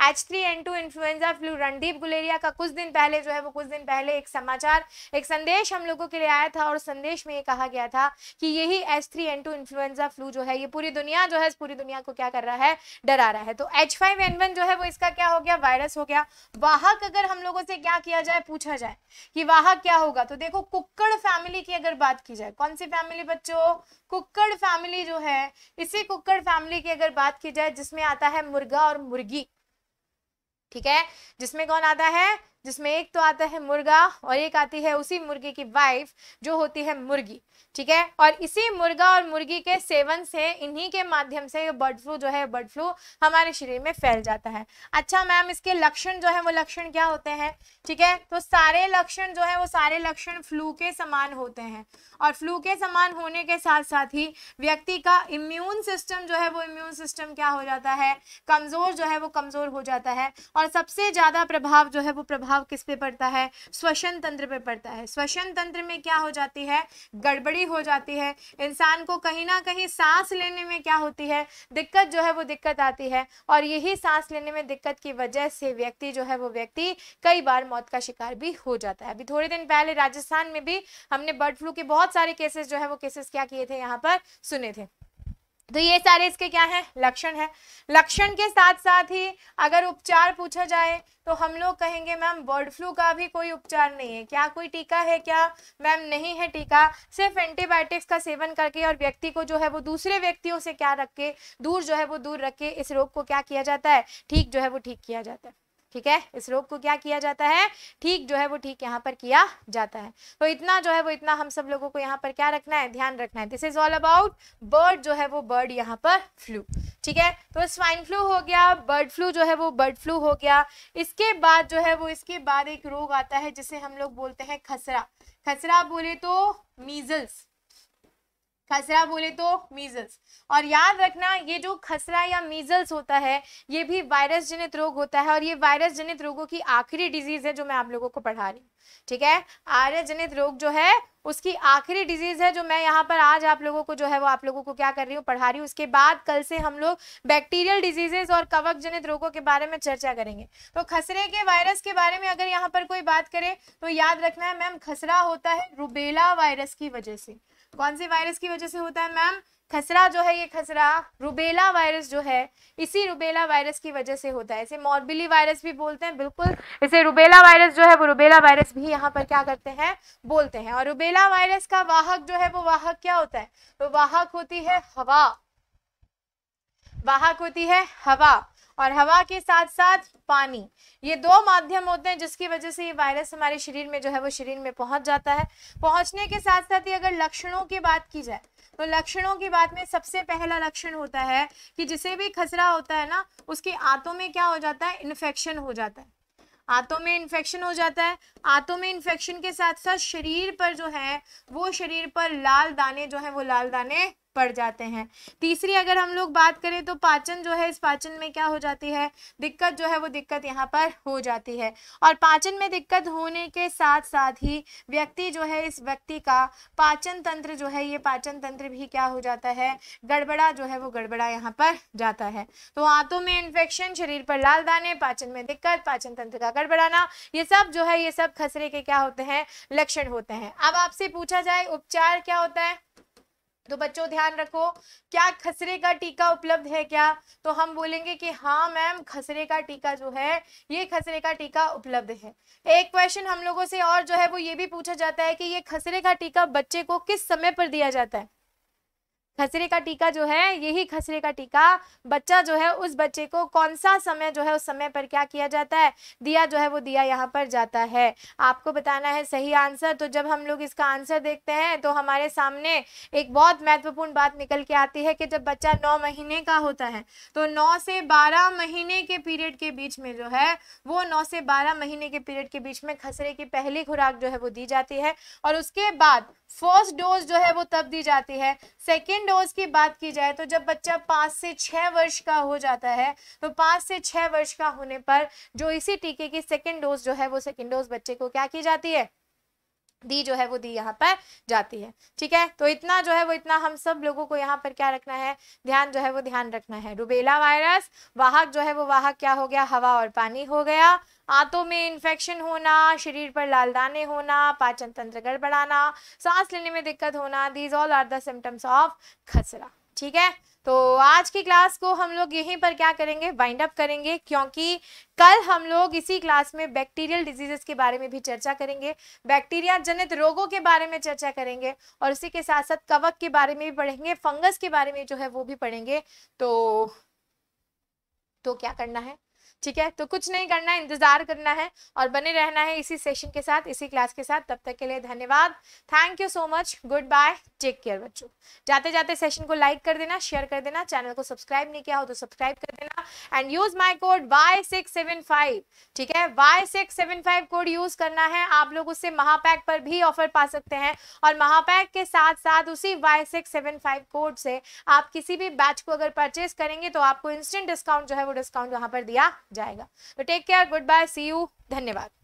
H three N two influenza flu Randeep Guleria का कुछ दिन पहले जो है वो कुछ दिन पहले एक समाचार एक संदेश हम लोगों के लिए आया था और संदेश में ये कहा गया था कि यही H three N two influenza flu जो है ये पूरी दुनिया जो है पूरी दुनिया को क्या कर रहा है डरा रहा है तो एच फाइव एन वन जो है वो इसका क्या हो गया वायरस हो गया वाहक अगर हम लोगों से क्या किया जाए पूछा जाए कि वाहक क्या होगा तो देखो कुक्कड़ फैमिली की अगर बात की जाए कौन सी फैमिली बच्चों कुक्कड़ फैमिली जो है इसी कुक्कड़ फैमिली की अगर बात की जाए जिसमें आता है मुर्गा और मुर्गी ठीक है जिसमें कौन आता है जिसमें एक तो आता है मुर्गा और एक आती है उसी मुर्गे की वाइफ जो होती है मुर्गी ठीक है और इसी मुर्गा और मुर्गी के सेवन से इन्हीं के माध्यम से बर्ड फ्लू जो है बर्ड फ्लू हमारे शरीर में फैल जाता है अच्छा मैम इसके लक्षण जो है वो लक्षण क्या होते हैं ठीक है तो सारे लक्षण जो है वो सारे लक्षण फ्लू के समान होते हैं और फ्लू के समान होने के साथ साथ ही व्यक्ति का इम्यून सिस्टम जो है वो इम्यून सिस्टम क्या हो जाता है कमज़ोर जो है वो कमज़ोर हो जाता है और सबसे ज़्यादा प्रभाव जो है वो प्रभाव किस पे पड़ता है श्वसन तंत्र पे पड़ता है श्वसन तंत्र में क्या हो जाती है गड़बड़ी खड़ी हो जाती है इंसान को कहीं ना कहीं सांस लेने में क्या होती है दिक्कत जो है वो दिक्कत आती है और यही सांस लेने में दिक्कत की वजह से व्यक्ति जो है वो व्यक्ति कई बार मौत का शिकार भी हो जाता है अभी थोड़े दिन पहले राजस्थान में भी हमने बर्ड फ्लू के बहुत सारे केसेस जो है वो केसेस क्या किए थे यहाँ पर सुने थे तो ये सारे इसके क्या हैं लक्षण है लक्षण के साथ साथ ही अगर उपचार पूछा जाए तो हम लोग कहेंगे मैम बर्ड फ्लू का भी कोई उपचार नहीं है क्या कोई टीका है क्या मैम नहीं है टीका सिर्फ एंटीबायोटिक्स का सेवन करके और व्यक्ति को जो है वो दूसरे व्यक्तियों से क्या रख के दूर जो है वो दूर रख के इस रोग को क्या किया जाता है ठीक जो है वो ठीक किया जाता है ठीक है इस रोग को क्या किया जाता है ठीक जो है वो ठीक यहाँ पर किया जाता है तो इतना जो है वो इतना हम सब लोगों को यहाँ पर क्या रखना है ध्यान रखना है this is all about bird जो है वो बर्ड यहाँ पर फ्लू ठीक है तो स्वाइन फ्लू हो गया बर्ड फ्लू जो है वो बर्ड फ्लू हो गया इसके बाद जो है वो इसके बाद एक रोग आता है जिसे हम लोग बोलते हैं खसरा खसरा बोले तो मीजल्स खसरा बोले तो मीजल्स और याद रखना ये जो खसरा या मीजल्स होता है ये भी वायरस जनित रोग होता है और ये वायरस जनित रोगों की आखिरी डिजीज है जो मैं आप लोगों को पढ़ा रही हूँ ठीक है आर्य जनित रोग जो है उसकी आखिरी डिजीज है जो मैं यहाँ पर आज आप लोगों को जो है वो आप लोगों को क्या कर रही हूँ पढ़ा रही हूँ उसके बाद कल से हम लोग बैक्टीरियल डिजीजेस और कवक जनित रोगों के बारे में चर्चा करेंगे तो खसरे के वायरस के बारे में अगर यहाँ पर कोई बात करे तो याद रखना है मैम खसरा होता है रुबेला वायरस की वजह से कौन से वायरस की वजह से होता है मैम खसरा जो है ये खसरा रुबेला वायरस जो है इसी रुबेला वायरस की वजह से होता है इसे मॉर्बिली वायरस भी बोलते हैं बिल्कुल इसे रुबेला वायरस जो है वो रुबेला वायरस भी यहाँ पर क्या करते हैं बोलते हैं और रुबेला वायरस का वाहक जो है वो वाहक क्या होता है वो वाहक होती है हवा वाहक होती है हवा और हवा के साथ साथ पानी ये दो माध्यम होते हैं जिसकी वजह से ये वायरस हमारे शरीर में जो है वो शरीर में पहुंच जाता है पहुंचने के साथ साथ ही अगर लक्षणों की बात की जाए तो लक्षणों की बात में सबसे पहला लक्षण होता है कि जिसे भी खसरा होता है ना उसके आंतों में क्या हो जाता है इन्फेक्शन हो जाता है आंतों में इन्फेक्शन हो जाता है आंतों में इन्फेक्शन के साथ साथ शरीर पर जो है वो शरीर पर लाल दाने जो है वो लाल दाने पड़ जाते हैं तीसरी अगर हम लोग बात करें तो पाचन जो है इस पाचन में क्या हो जाती है दिक्कत जो है वो दिक्कत यहाँ पर हो जाती है और पाचन में दिक्कत होने के साथ साथ ही व्यक्ति जो है इस व्यक्ति का पाचन तंत्र जो है ये पाचन तंत्र भी क्या हो जाता है गड़बड़ा जो है वो गड़बड़ा यहाँ पर जाता है तो आंतों में इन्फेक्शन शरीर पर लाल दाने पाचन में दिक्कत पाचन तंत्र का गड़बड़ाना ये सब जो है ये सब खसरे के क्या होते हैं लक्षण होते हैं अब आपसे पूछा जाए उपचार क्या होता है तो बच्चों ध्यान रखो क्या खसरे का टीका उपलब्ध है क्या तो हम बोलेंगे कि हाँ मैम खसरे का टीका जो है ये खसरे का टीका उपलब्ध है एक क्वेश्चन हम लोगों से और जो है वो ये भी पूछा जाता है कि ये खसरे का टीका बच्चे को किस समय पर दिया जाता है खसरे का टीका जो है यही खसरे का टीका बच्चा जो है उस बच्चे को कौन सा समय जो है उस समय पर क्या किया जाता है दिया जो है वो दिया यहाँ पर जाता है आपको बताना है सही आंसर तो जब हम लोग इसका आंसर देखते हैं तो हमारे सामने एक बहुत महत्वपूर्ण बात निकल के आती है कि जब बच्चा नौ महीने का होता है तो नौ से बारह महीने के पीरियड के बीच में जो है वो नौ से बारह महीने के पीरियड के बीच में खसरे की पहली खुराक जो है वो दी जाती है और उसके बाद फर्स्ट डोज जो है वो तब दी जाती है सेकेंड डोज की बात की जाए तो जब बच्चा पाँच से छः वर्ष का हो जाता है तो पाँच से छः वर्ष का होने पर जो इसी टीके की सेकेंड डोज जो है वो सेकेंड डोज बच्चे को क्या की जाती है दी जो है वो दी यहाँ पर जाती है ठीक है तो इतना जो है वो इतना हम सब लोगों को यहाँ पर क्या रखना है ध्यान जो है वो ध्यान रखना है रुबेला वायरस वाहक जो है वो वाहक क्या हो गया हवा और पानी हो गया आंतों में इन्फेक्शन होना शरीर पर लाल दाने होना पाचन तंत्र गड़बड़ाना सांस लेने में दिक्कत होना these all are the symptoms of खसरा ठीक है तो आज की क्लास को हम लोग यहीं पर क्या करेंगे वाइंड अप करेंगे क्योंकि कल हम लोग इसी क्लास में बैक्टीरियल डिजीजेस के बारे में भी चर्चा करेंगे बैक्टीरिया जनित रोगों के बारे में चर्चा करेंगे और इसी के साथ साथ कवक के बारे में भी पढ़ेंगे फंगस के बारे में जो है वो भी पढ़ेंगे तो तो क्या करना है ठीक है तो कुछ नहीं करना है इंतजार करना है और बने रहना है इसी सेशन के साथ इसी क्लास के साथ तब तक के लिए धन्यवाद thank you so much goodbye take care बच्चों जाते जाते सेशन को लाइक कर देना शेयर कर देना चैनल को सब्सक्राइब नहीं किया हो तो सब्सक्राइब कर देना and use my code Y six seven five ठीक है Y six seven five code use करना है आप लोग उससे महापैक पर भी ऑफर पा सकते हैं और महापैक के साथ साथ उसी Y six seven five code से आप किसी भी बैच को अगर परचेज करेंगे तो आपको इंस्टेंट डिस्काउंट जो है वो डिस्काउंट वहां पर दिया जाएगा तो take care goodbye see you धन्यवाद